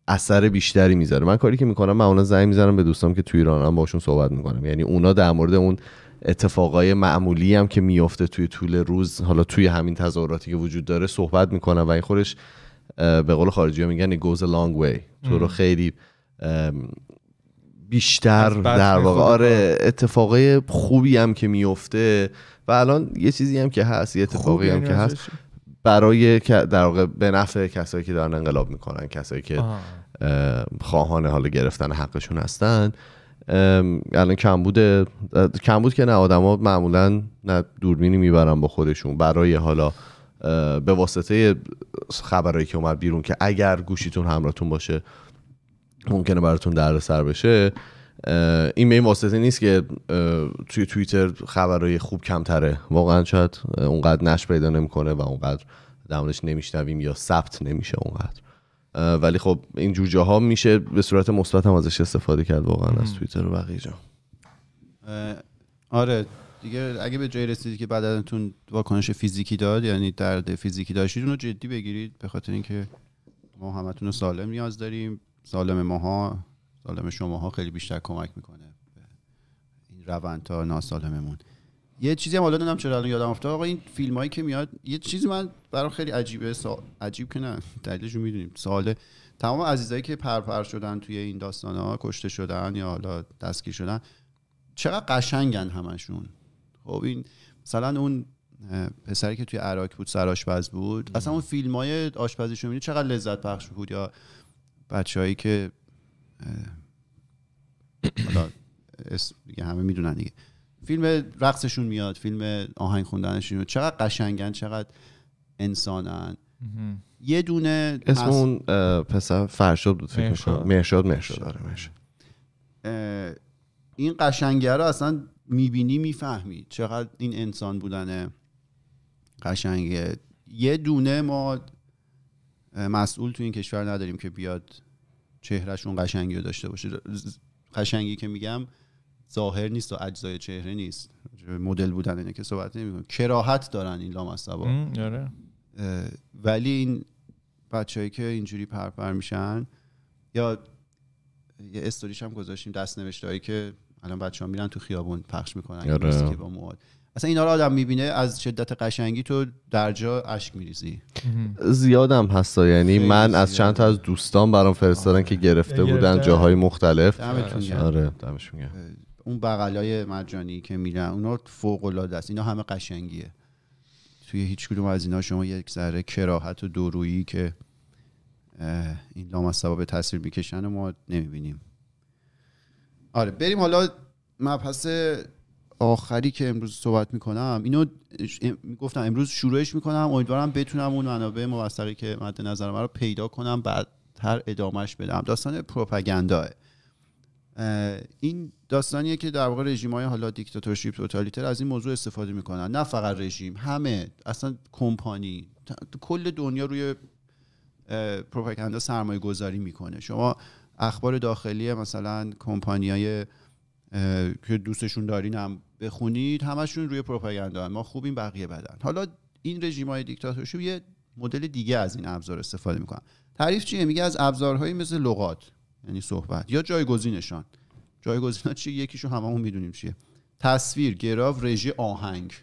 اثر بیشتری میذاره من کاری که میکنم من اونا زنگ میزنم به دوستام که تو ایران هم باشون صحبت میکنم یعنی اونا در مورد اون اتفاقای معمولی هم که میفته توی طول روز حالا توی همین تظاهراتی که وجود داره صحبت میکنن و این خودش به قول خارجی ها میگن goes a long way تو رو خیلی بیشتر در واقع آره اتفاقای خوبی هم که میفته و الان یه چیزی هم که هست یه اتفاقی هم که هست برای در واقع به نفع کسایی که دارن انقلاب میکنن کسایی که خواهان حالا گرفتن حقشون هستن الان کمبود کمبود که نه آدما معمولا نه دوربینی میبرن با خودشون برای حالا به واسطه خبرایی که اومد بیرون که اگر گوشیتون همراهتون باشه ممکنه براتون سر بشه این به این واسطه نیست که توی توییتر خبرهای خوب کمتره واقعا شاید اونقدر نش پیدا نمیکنه و اونقدر در نمیشنویم یا ثبت نمیشه اونقدر ولی خب این جوجه ها میشه به صورت مثبت هم ازش استفاده کرد واقعا از توییتر و بقیه جا آره دیگه اگه به جای رسیدی که ازتون واکنش فیزیکی داد یعنی درد فیزیکی داشتید اونو جدی بگیرید به خاطر اینکه ما همتون رو سالم نیاز داریم سالم ماها سالم شماها خیلی بیشتر کمک میکنه این روند تا ناسالممون یه چیزی هم حالا چرا الان یادم افتاد آقا این فیلم هایی که میاد یه چیزی من برام خیلی عجیبه سا... عجیب که نه دلیلش رو میدونیم ساله تمام عزیزایی که پرپر شدن توی این داستان ها کشته شدن یا حالا دستگیر شدن چقدر قشنگن همشون خب این مثلا اون پسری که توی عراق بود سرآشپز بود اصلا اون فیلم های آشپزیشو میدونی چقدر لذت بخش بود یا بچههایی که حالا اسم همه میدونن دیگه فیلم رقصشون میاد فیلم آهنگ خوندنشون چقدر قشنگن چقدر انسانن یه دونه اسم اون پسر فرشاد بود فکر مرشاد مرشاد آره، این قشنگه رو اصلا میبینی میفهمی چقدر این انسان بودن قشنگه یه دونه ما مسئول تو این کشور نداریم که بیاد چهرهشون قشنگی رو داشته باشه قشنگی که میگم ظاهر نیست و اجزای چهره نیست مدل بودن اینه که صحبت نمیکنه کراهت دارن این لامصبا آره. ولی این بچههایی که اینجوری پرپر میشن یا یه استوریش هم گذاشتیم دست هایی که الان بچه ها میرن تو خیابون پخش میکنن آره. با مواد اصلا اینا رو آدم میبینه از شدت قشنگی تو در جا عشق میریزی زیادم هستا یعنی من از چند تا از دوستان برام فرستادن آره. که گرفته بودن جاهای مختلف آره اون بغلای مرجانی که میرن اونا فوق العاده است اینا همه قشنگیه توی هیچ کدوم از اینا شما یک ذره کراهت و دورویی که این از سبب تاثیر میکشن و ما نمیبینیم آره بریم حالا مبحث آخری که امروز صحبت میکنم اینو گفتم امروز شروعش میکنم امیدوارم بتونم اون منابع موثقی که مد نظرم رو پیدا کنم بعد هر ادامهش بدم داستان پروپاگانداه این داستانیه که در واقع رژیم های حالا دیکتاتورشیپ توتالیتر از این موضوع استفاده میکنن نه فقط رژیم همه اصلا کمپانی کل دنیا روی پروپاگاندا سرمایه گذاری میکنه شما اخبار داخلی مثلا های که دوستشون دارین هم بخونید همشون روی پروپاگاندا ما خوبیم بقیه بدن حالا این رژیم های دیکتاتورشیپ یه مدل دیگه از این ابزار استفاده میکنن تعریف چیه میگه از ابزارهایی مثل لغات یعنی صحبت یا جایگزینشان ها چیه یکیشو هممون میدونیم چیه تصویر گراف رژی آهنگ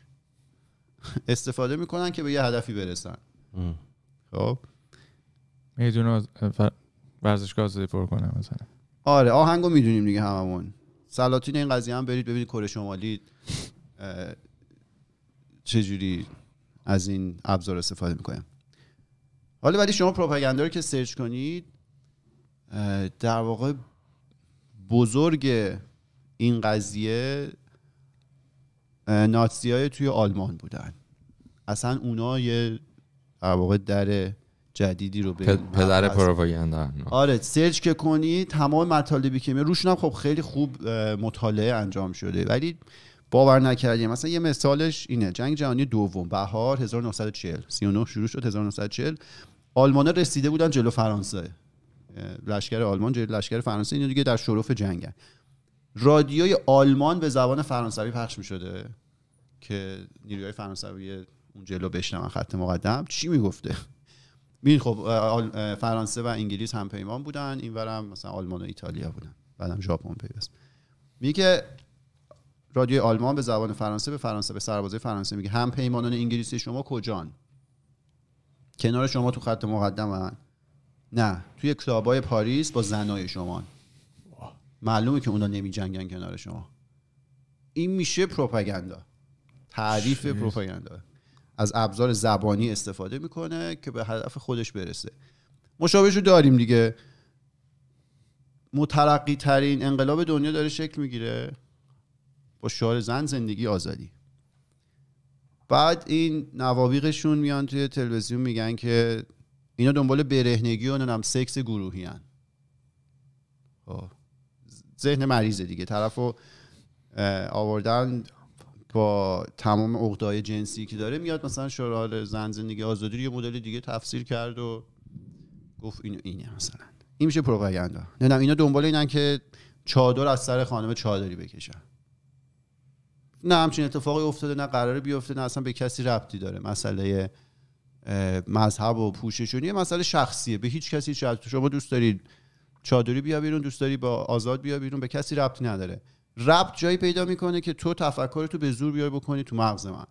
استفاده میکنن که به یه هدفی برسن خب میدونه ورزشگاه آزادی پر کنم مثلا آره آهنگو میدونیم دیگه هممون سلاطین این قضیه هم برید ببینید کره شمالی چجوری از این ابزار استفاده میکنه حالا ولی شما پروپاگاندا رو که سرچ کنید در واقع بزرگ این قضیه ناتسی های توی آلمان بودن اصلا اونا یه در واقع در جدیدی رو به پدر پروپاگاندا آره سرچ که کنی تمام مطالبی که می روشون هم خب خیلی خوب مطالعه انجام شده ولی باور نکردیم مثلا یه مثالش اینه جنگ جهانی دوم بهار 1940 39 شروع شد 1940 آلمان رسیده بودن جلو فرانسه لشکر آلمان جلوی لشکر فرانسه اینا دیگه در شرف جنگن رادیوی آلمان به زبان فرانسوی پخش میشده که نیروهای فرانسوی اون جلو بشنون خط مقدم چی میگفته ببین خب فرانسه و انگلیس هم پیمان بودن اینورم مثلا آلمان و ایتالیا بودن بعدم ژاپن پیوست میگه رادیو آلمان به زبان فرانسه به فرانسه به سربازای فرانسه میگه هم پیمانان انگلیسی شما کجان کنار شما تو خط مقدم هن. نه توی کلابای پاریس با زنای شما معلومه که اونا نمی جنگن کنار شما این میشه پروپاگاندا تعریف پروپاگاندا از ابزار زبانی استفاده میکنه که به هدف خودش برسه مشابهشو داریم دیگه مترقی ترین انقلاب دنیا داره شکل میگیره با شعار زن زندگی آزادی بعد این نوابیقشون میان توی تلویزیون میگن که اینا دنبال برهنگی و هم سکس گروهی هن. خب. ذهن مریضه دیگه طرف رو آوردن با تمام اقدای جنسی که داره میاد مثلا شورال زن زندگی آزادی یه مدل دیگه تفسیر کرد و گفت اینو اینه مثلا این میشه پروپاگاندا نه اینا دنبال اینن که چادر از سر خانم چادری بکشن نه همچین اتفاقی افتاده نه قراره بیفته نه اصلا به کسی ربطی داره مسئله مذهب و پوششون یه مسئله شخصیه به هیچ کسی شما دوست دارید چادری بیا بیرون دوست داری با آزاد بیا بیرون به کسی ربطی نداره ربط جایی پیدا میکنه که تو تفکر تو به زور بیای بکنی تو مغز من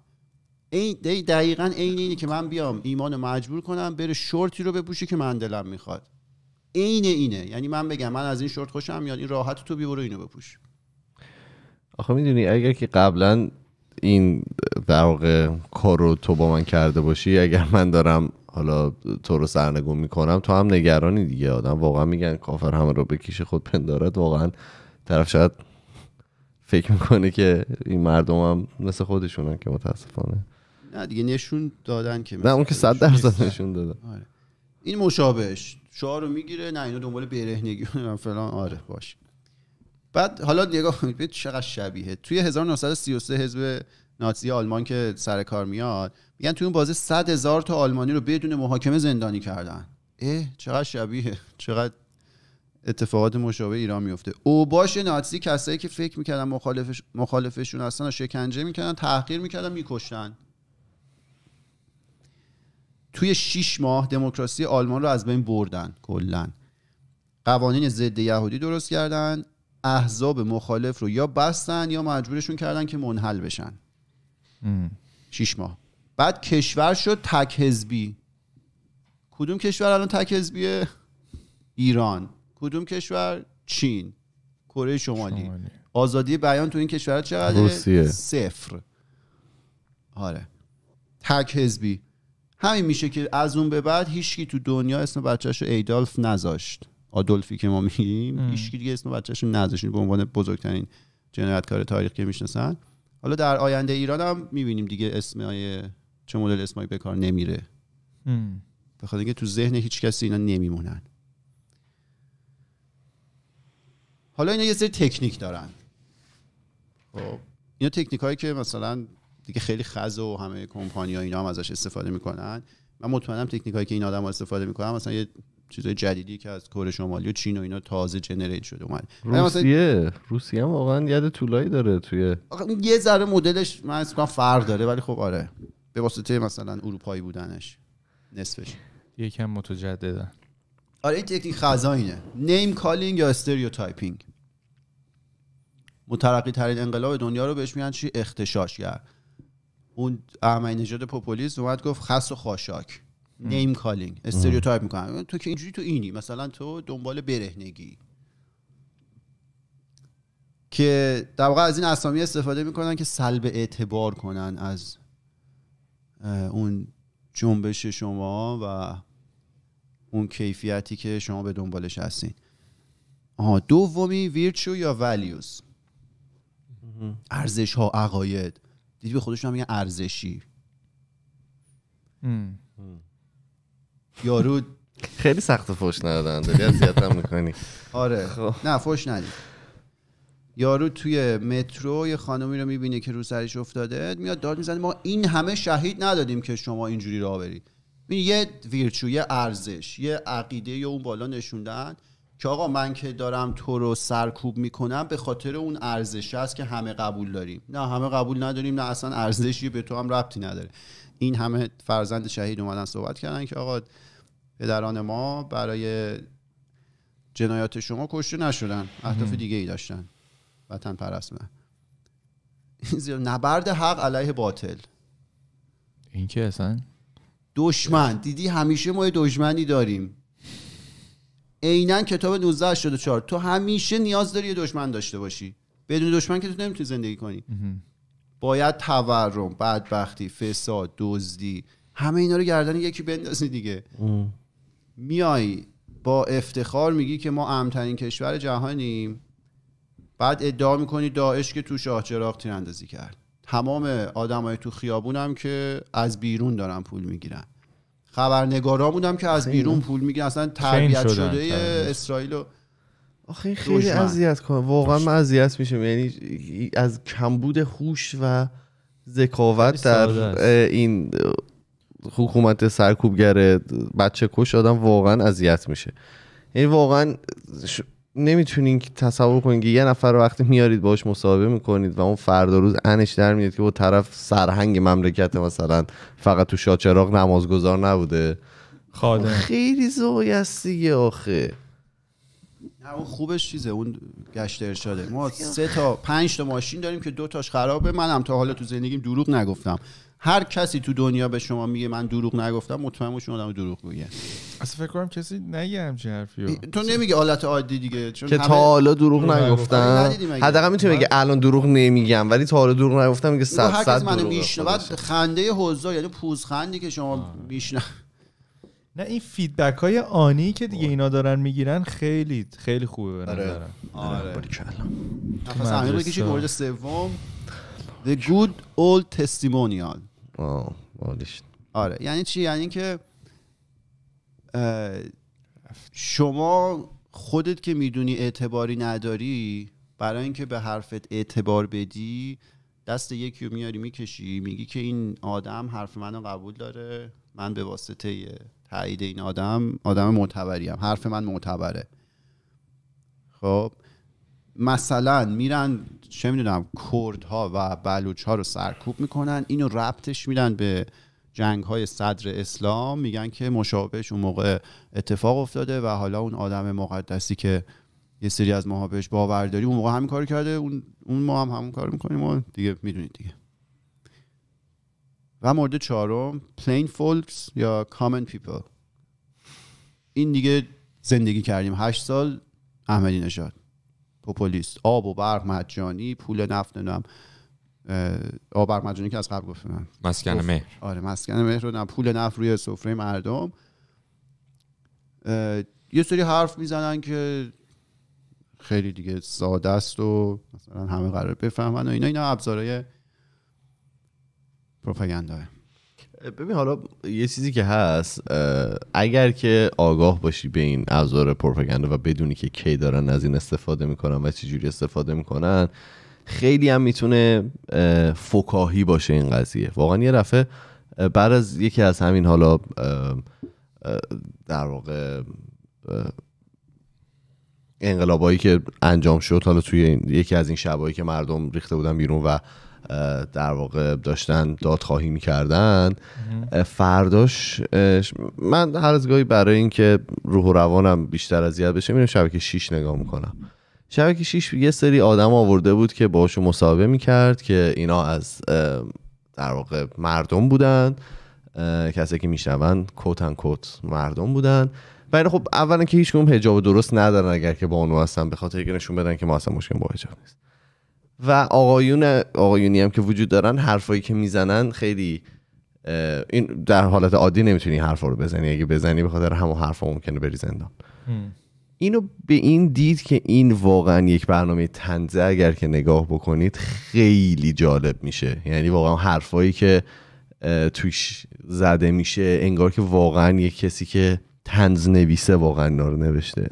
این دقیقا عین اینه که من بیام ایمان مجبور کنم بره شورتی رو بپوشی که من دلم میخواد عین اینه یعنی من بگم من از این شورت خوشم میاد این راحت تو بی اینو بپوش آخه میدونی اگر که قبلا این در واقع کار رو تو با من کرده باشی اگر من دارم حالا تو رو سرنگون میکنم تو هم نگرانی دیگه آدم واقعا میگن کافر همه رو کیش خود پندارد واقعا طرف شاید فکر میکنه که این مردم هم مثل خودشونن که متاسفانه نه دیگه نشون دادن که نه اون که صد درصد نشون دادن آره. این مشابهش شعار رو میگیره نه اینو دنبال برهنگی فلان آره باشه بعد حالا نگاه کنید چقدر شبیه توی 1933 حزب نازی آلمان که سر کار میاد میگن توی اون بازه 100 هزار تا آلمانی رو بدون محاکمه زندانی کردن اه چقدر شبیه چقدر اتفاقات مشابه ایران میفته باش نازی کسایی که فکر میکردن مخالفش مخالفشون اصلا شکنجه میکردن تحقیر میکردن میکشتن توی 6 ماه دموکراسی آلمان رو از بین بردن کلا قوانین ضد یهودی درست کردن احزاب مخالف رو یا بستن یا مجبورشون کردن که منحل بشن ام. شیش ماه بعد کشور شد تک حزبی کدوم کشور الان تک حزبیه ایران کدوم کشور چین کره شمالی. آزادی بیان تو این کشور چقدر روسیه. صفر آره تک حزبی همین میشه که از اون به بعد هیچکی تو دنیا اسم بچهش رو ایدالف نذاشت آدولفی که ما میگیم هیچکی دیگه اسم رو نذاشین به عنوان بزرگترین جنایتکار تاریخ که میشناسن حالا در آینده ایران هم میبینیم دیگه اسمای چه مدل اسمایی به کار نمیره به خاطر اینکه تو ذهن هیچ کسی اینا نمیمونن حالا اینا یه سری تکنیک دارن خب اینا تکنیک که مثلا دیگه خیلی خز و همه کمپانی ها اینا هم ازش استفاده میکنن من مطمئنم تکنیک که این آدم استفاده میکنن مثلا یه چیزای جدیدی که از کره شمالی و چین و اینا تازه جنریت شده اومد روسیه روسیه هم واقعا ید طولایی داره توی یه ذره مدلش من اصلا فرق داره ولی خب آره به واسطه مثلا اروپایی بودنش نصفش یکم متجددن آره این تکنیک خزاینه نیم کالینگ یا تایپینگ مترقی ترین انقلاب دنیا رو بهش میگن چی اختشاشگر اون احمدی نژاد پوپولیست اومد گفت خس و خاشاک نیم کالینگ استریوتایپ میکنن تو که اینجوری تو اینی مثلا تو دنبال برهنگی که در واقع از این اسامی استفاده میکنن که سلب اعتبار کنن از اون جنبش شما و اون کیفیتی که شما به دنبالش هستین آها دومی ویرچو یا ولیوز ارزش ها عقاید دیدی به خودشون میگن ارزشی یارو خیلی سخت فوش ندادن داری اذیت هم میکنی آره خب. نه فوش ندید یارو توی مترو یه خانمی رو میبینه که رو سرش افتاده میاد داد میزنه ما این همه شهید ندادیم که شما اینجوری راه برید این یه ویرچو یه ارزش یه عقیده یا اون بالا نشوندن که آقا من که دارم تو رو سرکوب میکنم به خاطر اون ارزش است که همه قبول داریم نه همه قبول نداریم نه اصلا ارزشی به تو هم ربطی نداره این همه فرزند شهید اومدن صحبت کردن که آقا پدران ما برای جنایات شما کشته نشدن اهداف دیگه ای داشتن وطن پرست من نبرد حق علیه باطل این که اصلا دشمن دیدی همیشه ما دشمنی داریم عینا کتاب چار تو همیشه نیاز داری یه دشمن داشته باشی بدون دشمن که تو نمیتونی زندگی کنی باید تورم بدبختی فساد دزدی همه اینا رو گردن یکی بندازی دیگه ام. میای با افتخار میگی که ما امترین کشور جهانیم بعد ادعا میکنی داعش که تو شاه چراغ تیراندازی کرد تمام آدمای تو خیابونم که از بیرون دارن پول میگیرن خبرنگارا بودم که از بیرون پول میگیرن اصلا تربیت شده, شده اسرائیل آخه خیلی اذیت کنه واقعا من اذیت میشم یعنی از کمبود خوش و ذکاوت در این حکومت سرکوبگر بچه کش آدم واقعا اذیت میشه یعنی واقعا ش... نمیتونین تصور کنین که یه نفر رو وقتی میارید باش مصاحبه میکنید و اون فردا روز انش در میاد که با طرف سرهنگ مملکت مثلا فقط تو شاچراغ نمازگذار نبوده خاله خیلی زوی است آخه نه اون خوبش چیزه اون گشت ارشاده ما سه تا پنج تا ماشین داریم که دو تاش خرابه منم تا حالا تو زندگیم دروغ نگفتم هر کسی تو دنیا به شما میگه من دروغ نگفتم مطمئن باش آدم دروغ میگه اصلا فکر کنم کسی نگه همچین حرفی تو نمیگه حالت عادی دیگه چون که تا حالا دروغ نگفتم حداقل میتونی بگه الان دروغ نمیگم ولی تا حالا دروغ نگفتم میگه صد صد دروغ منو خنده حوزه یعنی پوزخندی که شما میشنوه نه این فیدبک های آنی که دیگه اینا دارن میگیرن خیلی خیلی خوبه به آره. نظرم آره آره مورد سوم The Good Old Testimonial آه آره یعنی چی؟ یعنی که شما خودت که میدونی اعتباری نداری برای اینکه به حرفت اعتبار بدی دست یکی رو میاری میکشی میگی که این آدم حرف منو قبول داره من به واسطه تایید این آدم آدم معتبریم حرف من معتبره خب مثلا میرن چه میدونم کردها و بلوچ ها رو سرکوب میکنن اینو ربطش میدن به جنگ های صدر اسلام میگن که مشابهش اون موقع اتفاق افتاده و حالا اون آدم مقدسی که یه سری از ماها بهش باور اون موقع همین کار کرده اون, اون ما هم همون کار میکنیم و دیگه میدونید دیگه و مورد چهارم پلین فولکس یا کامن پیپل این دیگه زندگی کردیم هشت سال احمدی نژاد پوپولیست آب و برق مجانی پول نفت نام آب برق مجانی که از قبل گفتم مسکن مهر آره مسکن مهر رو پول نفت روی سفره مردم یه سری حرف میزنن که خیلی دیگه ساده است و مثلا همه قرار بفهمن و اینا اینا ابزارهای پروپاگاندا ببین حالا یه چیزی که هست اگر که آگاه باشی به این ابزار پروپاگاندا و بدونی که کی دارن از این استفاده میکنن و جوری استفاده میکنن خیلی هم میتونه فکاهی باشه این قضیه واقعا یه رفه بعد از یکی از همین حالا در واقع انقلابایی که انجام شد حالا توی یکی از این شبایی که مردم ریخته بودن بیرون و در واقع داشتن دادخواهی میکردن فرداش من هر از گاهی برای اینکه روح و روانم بیشتر اذیت بشه میرم شبکه 6 نگاه میکنم شبکه 6 یه سری آدم آورده بود که باشون مصاحبه میکرد که اینا از در واقع مردم بودن کسی که میشنون کتن کوت مردم بودن و خب اولا که هیچ هجاب درست ندارن اگر که با اونو هستن به خاطر اینکه نشون بدن که ما اصلا مشکل با هجاب نیست و آقایون آقایونی هم که وجود دارن حرفایی که میزنن خیلی این در حالت عادی نمیتونی حرفا رو بزنی اگه بزنی به خاطر همون حرفا ممکنه بری زندان اینو به این دید که این واقعا یک برنامه تنزه اگر که نگاه بکنید خیلی جالب میشه یعنی واقعا حرفایی که توش زده میشه انگار که واقعا یک کسی که تنز نویسه واقعا اینا نوشته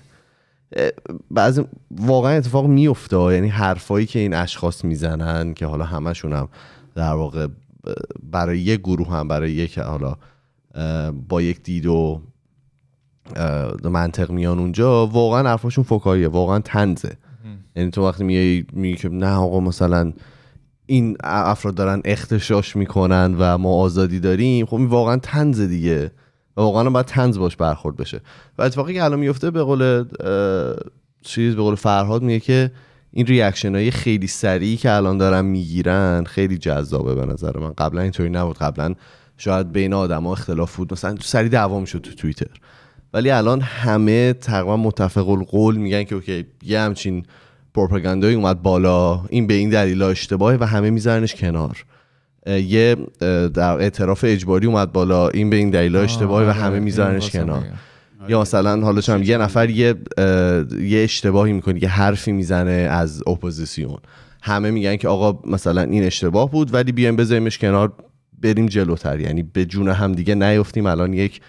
بعضی واقعا اتفاق میفته یعنی حرفایی که این اشخاص میزنن که حالا همشون هم در واقع برای یک گروه هم برای یک حالا با یک دید و منطق میان اونجا واقعا حرفاشون فکریه واقعا تنزه یعنی تو وقتی میای میگی که نه آقا مثلا این افراد دارن اختشاش میکنن و ما آزادی داریم خب این واقعا تنزه دیگه و واقعا باید تنز باش برخورد بشه و اتفاقی که الان میفته به قول چیز به قول فرهاد میگه که این ریاکشن های خیلی سریعی که الان دارن میگیرن خیلی جذابه به نظر من قبلا اینطوری نبود قبلا شاید بین آدما اختلاف بود مثلا سری دعوا میشد تو توییتر ولی الان همه تقریبا متفق القول میگن که اوکی یه همچین پروپاگاندایی اومد بالا این به این دلیل اشتباهه و همه میذارنش کنار یه در اعتراف اجباری اومد بالا این به این دلیل اشتباهی و آره، همه میذارنش کنار آره. یا مثلا حالا چون یه نفر یه یه اشتباهی میکنه یه حرفی میزنه از اپوزیسیون همه میگن که آقا مثلا این اشتباه بود ولی بیایم بذاریمش کنار بریم جلوتر یعنی به جون هم دیگه نیفتیم الان یک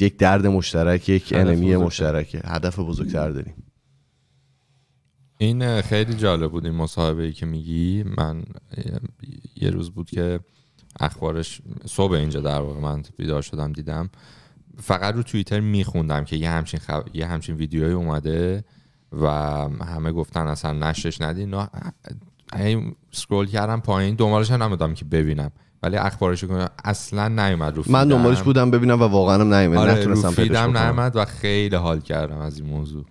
یک درد مشترک یک انمی مشترکه هدف بزرگتر داریم این خیلی جالب بود این مصاحبه ای که میگی من یه روز بود که اخبارش صبح اینجا در واقع من بیدار شدم دیدم فقط رو توییتر میخوندم که یه همچین, خب... یه همچین ویدیوی اومده و همه گفتن اصلا نشش ندین نه... سکرول کردم پایین دنبالش هم نمیدم که ببینم ولی اخبارش کنم اصلا نیومد رو من دنبالش بودم ببینم و واقعا هم نیومد آره نتونستم و خیلی حال کردم از این موضوع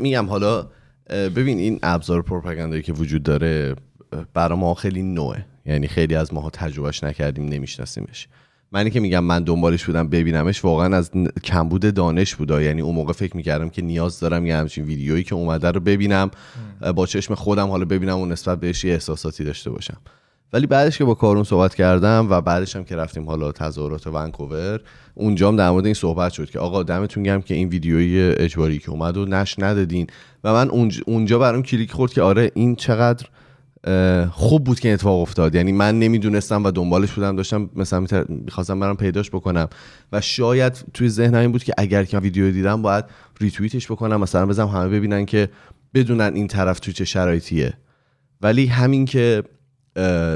میگم حالا ببین این ابزار پروپاگاندایی که وجود داره برای ما خیلی نوعه یعنی خیلی از ماها تجربهش نکردیم نمیشناسیمش منی که میگم من دنبالش بودم ببینمش واقعا از کمبود دانش بودا یعنی اون موقع فکر میکردم که نیاز دارم یه همچین ویدیویی که اومده رو ببینم با چشم خودم حالا ببینم و نسبت بهش یه احساساتی داشته باشم ولی بعدش که با کارون صحبت کردم و بعدش هم که رفتیم حالا تظاهرات ونکوور اونجا هم در مورد این صحبت شد که آقا دمتون گم که این ویدیوی اجباری که اومد و نش ندادین و من اونجا برام کلیک خورد که آره این چقدر خوب بود که اتفاق افتاد یعنی من نمیدونستم و دنبالش بودم داشتم مثلا میخواستم برام پیداش بکنم و شاید توی ذهنم این بود که اگر که ویدیو دیدم باید ریتوییتش بکنم مثلا بزنم همه ببینن که بدونن این طرف تو چه شرایطیه ولی همین که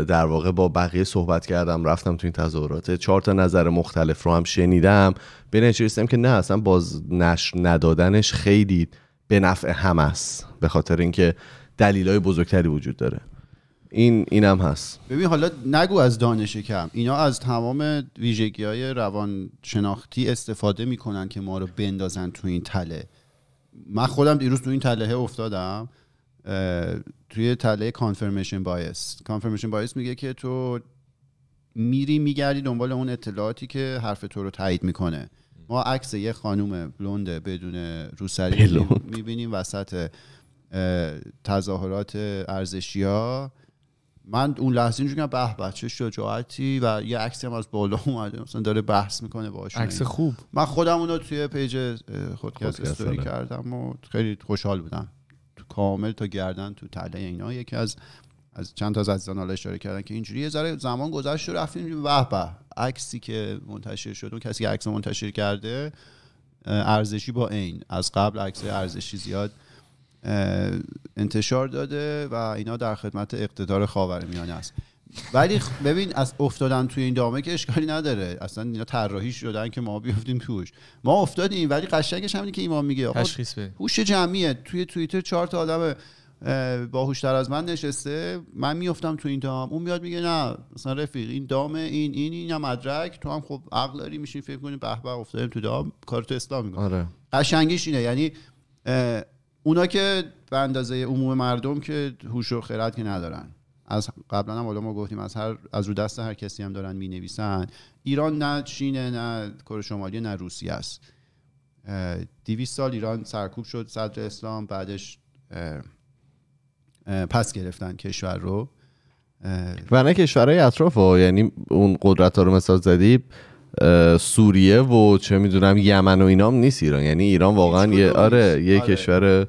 در واقع با بقیه صحبت کردم رفتم تو این تظاهرات چهار تا نظر مختلف رو هم شنیدم به که نه اصلا باز نشر ندادنش خیلی به نفع هم است به خاطر اینکه های بزرگتری وجود داره این اینم هست ببین حالا نگو از دانش کم اینا از تمام ویژگی های روان شناختی استفاده میکنن که ما رو بندازن تو این تله من خودم دیروز تو این تله افتادم توی تله کانفرمیشن بایس کانفرمیشن بایس میگه که تو میری میگردی دنبال اون اطلاعاتی که حرف تو رو تایید میکنه ما عکس یه خانم بلوند بدون روسری میبینیم وسط تظاهرات ارزشی ها من اون لحظه اینجوری به بچه شجاعتی و یه عکسی هم از بالا اومده مثلا داره بحث میکنه باهاش عکس خوب من خودم اون رو توی پیج خودکست استوری کردم و خیلی خوشحال بودم کامل تا گردن تو تله اینا یکی از از چند تا از عزیزان حالا اشاره کردن که اینجوری یه ذره زمان گذشت و رفتیم به به عکسی که منتشر شد اون کسی که عکس منتشر کرده ارزشی با عین از قبل عکس ارزشی زیاد انتشار داده و اینا در خدمت اقتدار خاورمیانه است ولی ببین از افتادن توی این دامه که اشکالی نداره اصلا اینا طراحی شدن که ما بیافتیم توش ما افتادیم ولی قشنگش همینه که ایمان میگه هوش جمعیه توی توییتر چهار تا آدم باهوشتر از من نشسته من میفتم تو این دام اون میاد میگه نه اصلا رفیق این دامه این این این مدرک تو هم خب عقل داری میشین فکر کنی به به افتادیم تو دام کار تو اسلام میگه. آره. قشنگیش اینه یعنی اونا که به اندازه عموم مردم که هوش و خرد ندارن از قبلا هم حالا ما گفتیم از هر از رو دست هر کسی هم دارن مینویسن ایران نه چین نه کره شمالی نه روسیه است 200 سال ایران سرکوب شد صدر اسلام بعدش پس گرفتن کشور رو و نه کشورهای اطراف ها یعنی اون قدرت ها رو مثال زدی سوریه و چه میدونم یمن و اینام نیست ایران یعنی ایران واقعا آره، یه آره یه کشور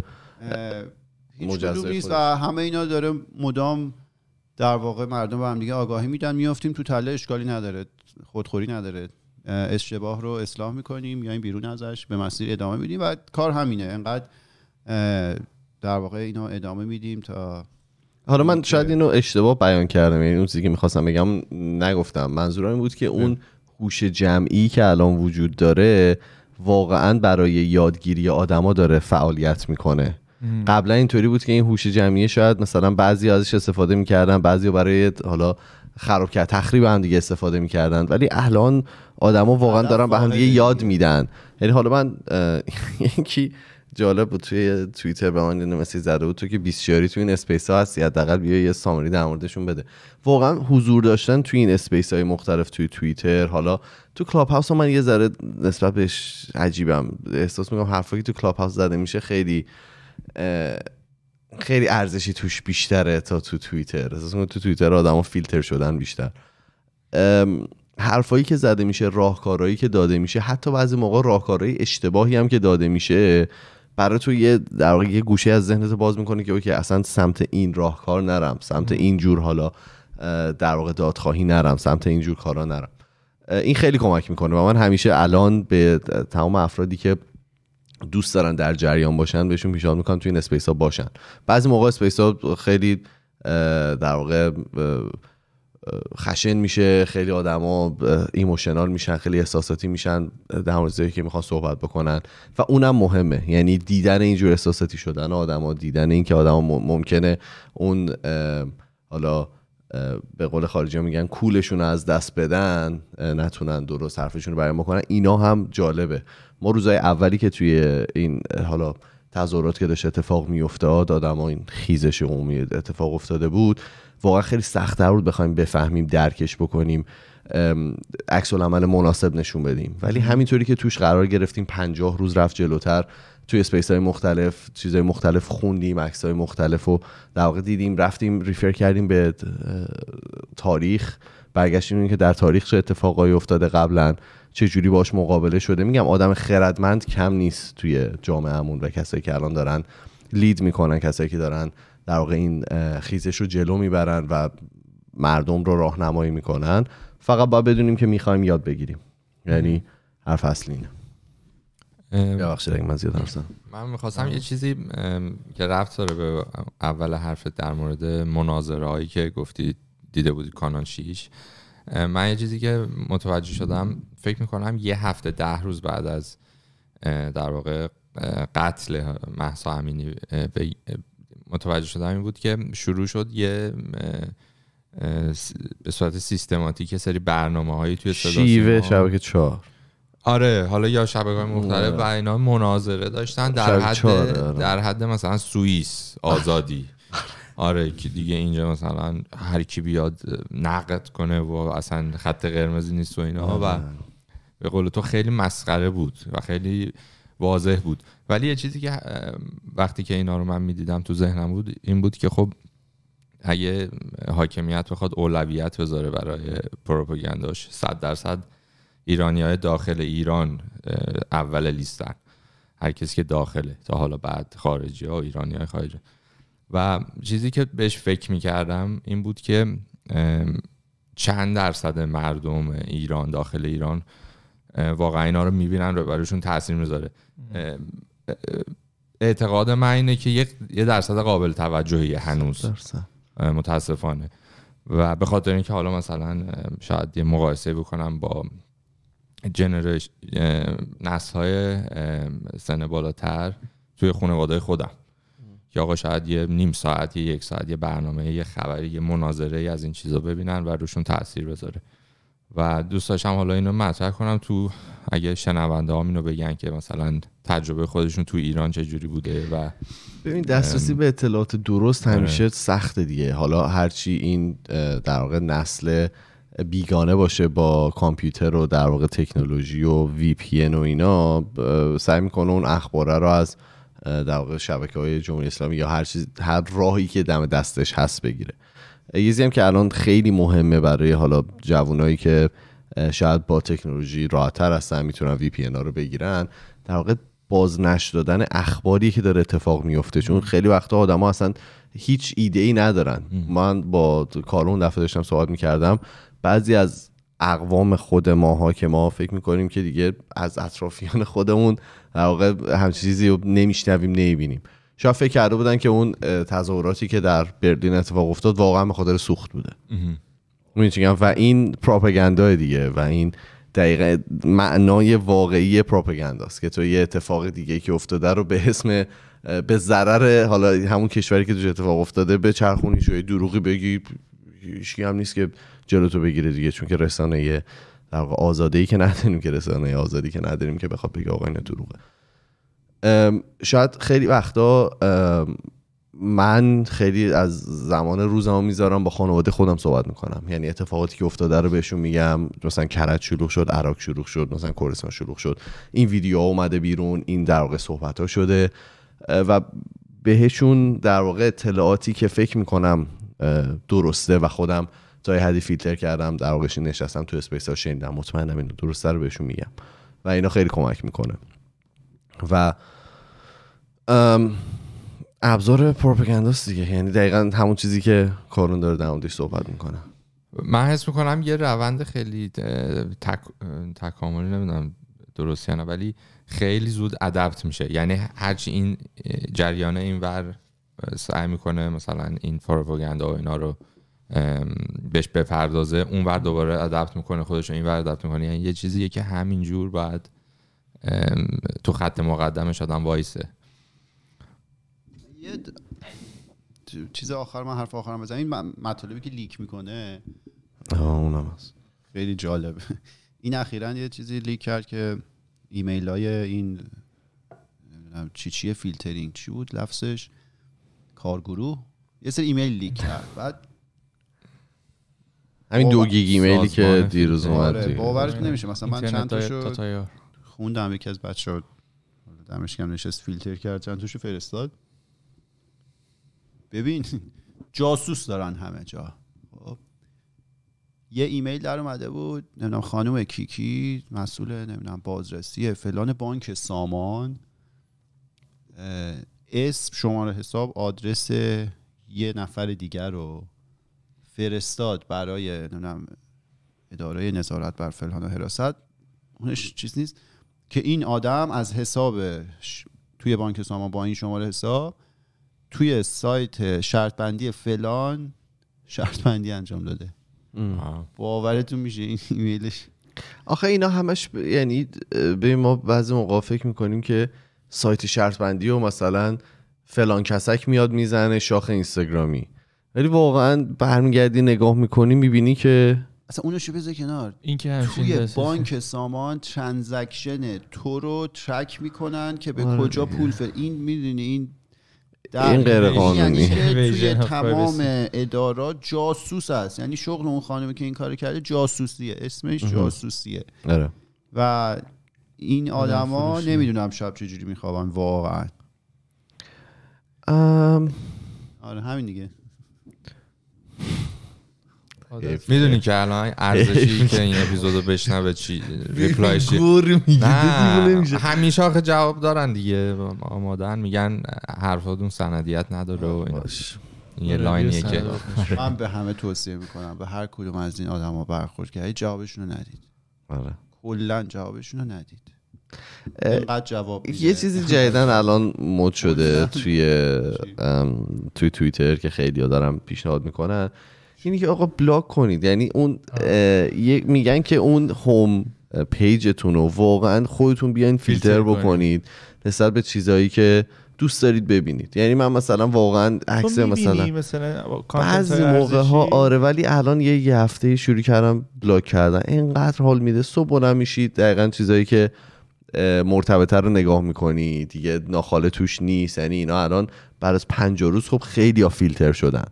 مجزا و همه اینا داره مدام در واقع مردم به هم دیگه آگاهی میدن میافتیم تو تله اشکالی نداره خودخوری نداره اشتباه رو اصلاح میکنیم یا این بیرون ازش به مسیر ادامه میدیم و کار همینه انقدر در واقع اینو ادامه میدیم تا حالا من شاید اینو اشتباه بیان کردم یعنی اون چیزی که میخواستم بگم نگفتم منظورم این بود که اون بله. هوش جمعی که الان وجود داره واقعا برای یادگیری آدما داره فعالیت میکنه قبلا اینطوری بود که این هوش جمعی شاید مثلا بعضی ازش استفاده میکردن بعضی برای حالا خراب کرد تخریب هم دیگه استفاده میکردن ولی الان آدما واقعا دارن به هم دیگه یاد میدن یعنی حالا من یکی جالب بود توی توییتر به من اینو مسیج زده بود تو که بیسیاری توی این اسپیس ها هستی حداقل بیا یه سامری در موردشون بده واقعا حضور داشتن توی این اسپیس های مختلف توی توییتر حالا تو کلاب هاوس من یه ذره نسبت بهش عجیبم احساس میکنم حرفایی تو کلاب هاوس زده میشه خیلی خیلی ارزشی توش بیشتره تا تو توییتر اساسا تو توییتر آدما فیلتر شدن بیشتر حرفایی که زده میشه راهکارهایی که داده میشه حتی بعضی موقع راهکارهای اشتباهی هم که داده میشه برای تو یه در واقع یه گوشه از ذهنت باز میکنه که اوکی اصلا سمت این راهکار نرم سمت این جور حالا در واقع دادخواهی نرم سمت این جور کارا نرم این خیلی کمک میکنه و من همیشه الان به تمام افرادی که دوست دارن در جریان باشن بهشون پیشنهاد میکنم توی این اسپیس ها باشن بعضی موقع اسپیس ها خیلی در واقع خشن میشه خیلی آدما ایموشنال میشن خیلی احساساتی میشن در مورد که میخوان صحبت بکنن و اونم مهمه یعنی دیدن اینجور احساساتی شدن آدما دیدن اینکه آدما ممکنه اون حالا به قول خارجی ها میگن کولشون از دست بدن نتونن درست حرفشون رو بیان بکنن اینا هم جالبه ما روزای اولی که توی این حالا تظاهرات که داشت اتفاق میافتاد و این خیزش عمومی اتفاق افتاده بود واقعا خیلی سختتر بود بخوایم بفهمیم درکش بکنیم عکس عمل مناسب نشون بدیم ولی همینطوری که توش قرار گرفتیم پنجاه روز رفت جلوتر توی اسپیس های مختلف چیزهای مختلف خوندیم عکس های مختلف و در واقع دیدیم رفتیم ریفر کردیم به تاریخ برگشتیم که در تاریخ چه اتفاقایی افتاده قبلا چجوری باش مقابله شده میگم آدم خردمند کم نیست توی جامعهمون و کسایی که الان دارن لید میکنن کسایی که دارن در واقع این خیزش رو جلو میبرن و مردم رو راهنمایی میکنن فقط باید بدونیم که میخوایم یاد بگیریم یعنی حرف اصلی اینه ببخشید من زیاد من میخواستم یه چیزی که رفت داره به اول حرفت در مورد مناظره که گفتی دیده بودی کانال شیش من یه چیزی که متوجه شدم فکر میکنم یه هفته ده روز بعد از در واقع قتل محسا امینی متوجه شدم این بود که شروع شد یه به صورت سیستماتیک سری برنامه هایی توی صدا شیوه شبکه چهار آره حالا یا شبکه مختلف و اینا مناظره داشتن در حد, آره. در حد مثلا سوئیس آزادی آره که دیگه اینجا مثلا هر کی بیاد نقد کنه و اصلا خط قرمزی نیست و اینا و آره. به قول تو خیلی مسخره بود و خیلی واضح بود ولی یه چیزی که وقتی که اینا رو من میدیدم تو ذهنم بود این بود که خب اگه حاکمیت بخواد اولویت بذاره برای پروپاگانداش صد درصد ایرانی های داخل ایران اول لیستن هر کسی که داخله تا حالا بعد خارجی ها و ایرانی های خارجی و چیزی که بهش فکر میکردم این بود که چند درصد مردم ایران داخل ایران واقعا اینا رو میبینن و برایشون تاثیر میذاره اعتقاد من اینه که یه درصد قابل توجهی هنوز متاسفانه و به خاطر اینکه حالا مثلا شاید یه مقایسه بکنم با جنرش نسل های سن بالاتر توی خانواده خودم یا آقا شاید یه نیم ساعت یه یک ساعت یه برنامه یه خبری یه مناظره از این چیزا ببینن و روشون تاثیر بذاره و دوست داشتم حالا اینو مطرح کنم تو اگه شنونده هم اینو بگن که مثلا تجربه خودشون تو ایران چه جوری بوده و ببین دسترسی به اطلاعات درست همیشه آره. سخت دیگه حالا هرچی این در واقع نسل بیگانه باشه با کامپیوتر و در واقع تکنولوژی و وی پی و اینا سعی میکنه اون اخباره رو از در واقع شبکه های جمهوری اسلامی یا هر چیز هر راهی که دم دستش هست بگیره یه هم که الان خیلی مهمه برای حالا جوانایی که شاید با تکنولوژی راحتتر هستن میتونن وی پی رو بگیرن در واقع بازنش دادن اخباری که داره اتفاق میفته چون خیلی وقتا آدما اصلا هیچ ایده ای ندارن من با کارون دفعه داشتم صحبت میکردم بعضی از اقوام خود ماها که ما فکر میکنیم که دیگه از اطرافیان خودمون در واقع هم چیزی رو نمیشنویم نمیبینیم شاید فکر کرده بودن که اون تظاهراتی که در برلین اتفاق افتاد واقعا به خاطر سوخت بوده و این پروپاگاندا دیگه و این دقیقا معنای واقعی است که تو یه اتفاق دیگه که افتاده رو به اسم به ضرر حالا همون کشوری که توش اتفاق افتاده به چرخونی دروغی بگی هیچکی هم نیست که تو بگیره دیگه چون که رسانه در آزادی که نداریم که رسانه آزادی که نداریم که بخواد بگه آقا اینا دروغه شاید خیلی وقتا من خیلی از زمان روزمو میذارم با خانواده خودم صحبت میکنم یعنی اتفاقاتی که افتاده رو بهشون میگم مثلا کرج شلوغ شد عراق شلوغ شد مثلا کردستان شلوغ شد این ویدیو اومده بیرون این در واقع صحبت ها شده و بهشون در واقع اطلاعاتی که فکر میکنم درسته و خودم یه حدی فیلتر کردم در واقعش نشستم تو اسپیس ها شنیدم مطمئنم اینو درسته رو بهشون میگم و اینا خیلی کمک میکنه و ابزار پروپگنداس دیگه یعنی دقیقا همون چیزی که کارون داره در موردش صحبت میکنه من حس میکنم یه روند خیلی تک... تکاملی نمیدونم درست یا نه ولی خیلی زود ادپت میشه یعنی هرچی این جریان اینور سعی میکنه مثلا این پروپاگاندا و اینا رو بهش بپردازه اون ور دوباره ادپت میکنه خودش این ور ادپت میکنه یعنی یه چیزیه که همینجور باید تو خط مقدمش آدم وایسه یه چیز آخر من حرف آخرم بزنم این مطالبی که لیک میکنه اونم هست خیلی جالب این اخیرا یه چیزی لیک کرد که ایمیل های این چی چیه فیلترینگ چی بود لفظش کارگروه یه سری ایمیل لیک کرد بعد همین دو گیگ ایمیلی که دیروز اومد آره، باورش نمیشه مثلا من چند تاشو خوندم یکی از بچه دمش کم نشست فیلتر کرد چند تاشو فرستاد ببین جاسوس دارن همه جا خب. یه ایمیل در اومده بود نمیدونم خانم کیکی مسئول نمیدونم بازرسی فلان بانک سامان اسم شماره حساب آدرس یه نفر دیگر رو فرستاد برای نمیدونم اداره نظارت بر فلان و حراست اونش چیز نیست که این آدم از حساب توی بانک سامان با این شماره حساب توی سایت شرط بندی فلان شرط بندی انجام داده باورتون میشه این ایمیلش آخه اینا همش یعنی به ما بعضی موقع فکر میکنیم که سایت شرط بندی و مثلا فلان کسک میاد میزنه شاخ اینستاگرامی ولی واقعا برمیگردی نگاه میکنی میبینی که اصلا اونو بذار کنار این که توی بانک سامان ترانزکشن تو رو ترک میکنن که به آره کجا پول فر این میدونی این در این غیر یعنی یعنی توی تمام ادارات جاسوس است یعنی شغل اون خانمی که این کار کرده جاسوسیه اسمش جاسوسیه آره. و این آدما نمیدونم شب چجوری میخوابن واقعا ام... آره همین دیگه میدونی که الان ارزشی که این اپیزودو بشنوه چی ریپلای چی همیشه آخه جواب دارن دیگه آمادن میگن حرفاتون سندیت نداره و یه آره، لاینیه که من به همه توصیه میکنم به هر کدوم از این آدما برخورد که جوابشون رو ندید آره کلا جوابشون رو ندید جواب یه چیزی جدیدن الان مد شده توی توی تویتر که خیلی دارم پیشنهاد میکنن اینی که آقا بلاک کنید یعنی اون میگن که اون هوم پیجتون رو واقعا خودتون بیاین فیلتر بکنید نسبت به چیزهایی که دوست دارید ببینید یعنی من مثلا واقعا عکس مثلا مثلا بعضی موقع ها آره ولی الان یه, یه هفته شروع کردم بلاک کردن اینقدر حال میده صبح بلند میشید دقیقا چیزهایی که مرتبطه رو نگاه میکنید دیگه ناخاله توش نیست یعنی اینا الان بعد از پنج روز خب خیلی ها فیلتر شدن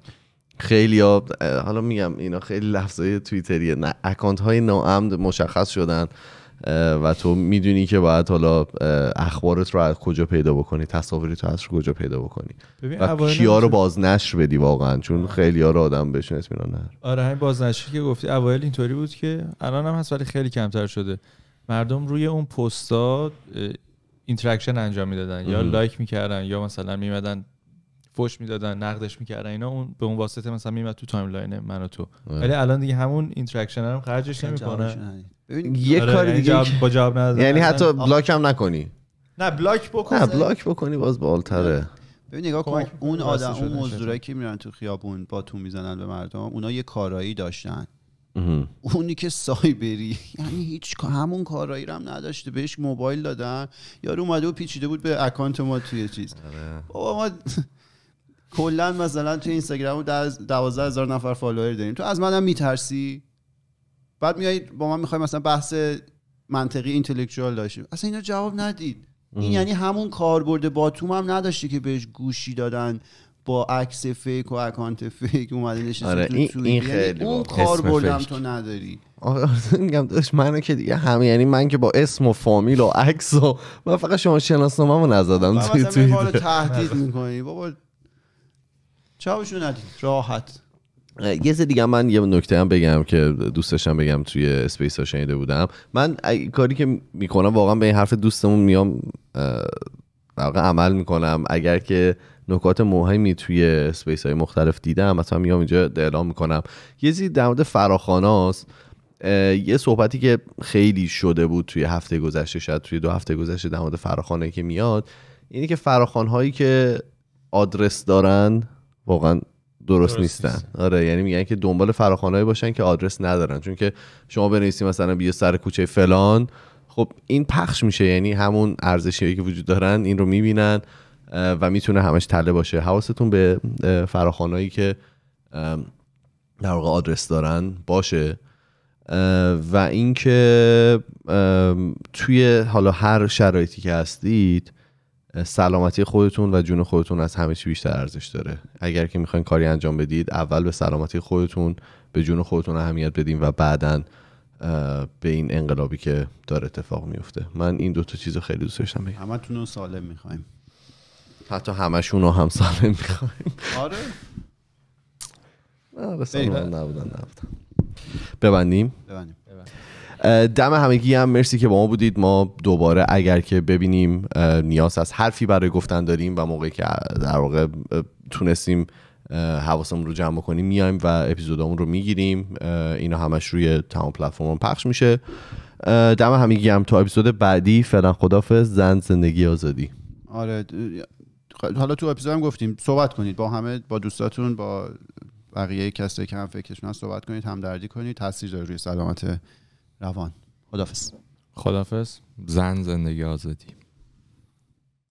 خیلی ها حالا میگم اینا خیلی لفظای تویتریه نه اکانت های ناعمد مشخص شدن و تو میدونی که باید حالا اخبارت رو از کجا پیدا بکنی تصاویری تو از کجا پیدا بکنی و کیا رو بازنشر بدی واقعا چون آره. خیلی ها رو آدم بهشون اطمینان نه آره همین بازنشری که گفتی اوایل اینطوری بود که الان هم هست ولی خیلی کمتر شده مردم روی اون پستا اینتراکشن انجام میدادن یا لایک میکردن یا مثلا میمدن فوش میدادن نقدش میکردن اینا اون به اون واسطه مثلا میمد تو تایملاین من و تو آره. ولی الان دیگه همون اینتراکشن هم خرجش نمیکنه یه کار آره، یعنی دیگه با جواب یعنی حتی بلاک هم نکنی نه بلاک بکنی نه بلاک بکنی باز بالتره ببین نگاه کن اون آدم اون مزدورایی که میرن تو خیابون با تو میزنن به مردم اونا یه کارایی داشتن اونی که سایبری یعنی هیچ همون کارایی هم نداشته بهش موبایل دادن یارو اومده و پیچیده بود به اکانت ما توی چیز آره. بابا ما کلا مثلا تو اینستاگرام دوازده هزار نفر فالوور داریم تو از منم میترسی بعد میای با من میخوای مثلا بحث منطقی اینتלקچوال داشتیم اصلا اینا جواب ندید این یعنی همون کار با تو هم نداشتی که بهش گوشی دادن با عکس فیک و اکانت فیک اومده نشسته آره این, این یعنی خیلی اون کاربردم تو نداری آره، آره، میگم داشت منو که دیگه همه یعنی من که با اسم و فامیل و عکس و من فقط شما شناسنامه‌مو نزدم توی توی تهدید میکنی بابا چاوشون ندید راحت یه دیگه من یه نکته هم بگم که دوست بگم توی اسپیس ها شنیده بودم من کاری که میکنم واقعا به این حرف دوستمون میام واقعا عمل میکنم اگر که نکات مهمی توی اسپیس های مختلف دیدم مثلا میام اینجا اعلام میکنم یه زی در مورد فراخاناست یه صحبتی که خیلی شده بود توی هفته گذشته شاید توی دو هفته گذشته در مورد فراخانه که میاد اینی که فراخان هایی که آدرس دارن واقعا درست, نیستن آره یعنی میگن که دنبال فراخوانهایی باشن که آدرس ندارن چون که شما بنویسی مثلا بیا سر کوچه فلان خب این پخش میشه یعنی همون ارزشی که وجود دارن این رو میبینن و میتونه همش تله باشه حواستون به فراخانهایی که در واقع آدرس دارن باشه و اینکه توی حالا هر شرایطی که هستید سلامتی خودتون و جون خودتون از همه چی بیشتر ارزش داره اگر که میخواین کاری انجام بدید اول به سلامتی خودتون به جون خودتون اهمیت بدین و بعدا به این انقلابی که داره اتفاق میفته من این دو تا چیز خیلی دوست داشتم بگم همتون رو سالم میخوایم حتی همشون رو هم سالم میخوایم آره نه نبودن نبودن ببندیم ببندیم دم همگی هم مرسی که با ما بودید ما دوباره اگر که ببینیم نیاز از حرفی برای گفتن داریم و موقعی که در واقع تونستیم حواسمون رو جمع کنیم میایم و اپیزودامون رو میگیریم اینا همش روی تمام پلتفرم پخش میشه دم همگی هم تا اپیزود بعدی فعلا خدافظ زن زندگی آزادی آره حالا تو اپیزود هم گفتیم صحبت کنید با همه با دوستاتون با بقیه کسایی که هم فکرشون صحبت کنید دردی کنید تاثیر داره روی سلامت روان خدافز خدافز زن زندگی آزادی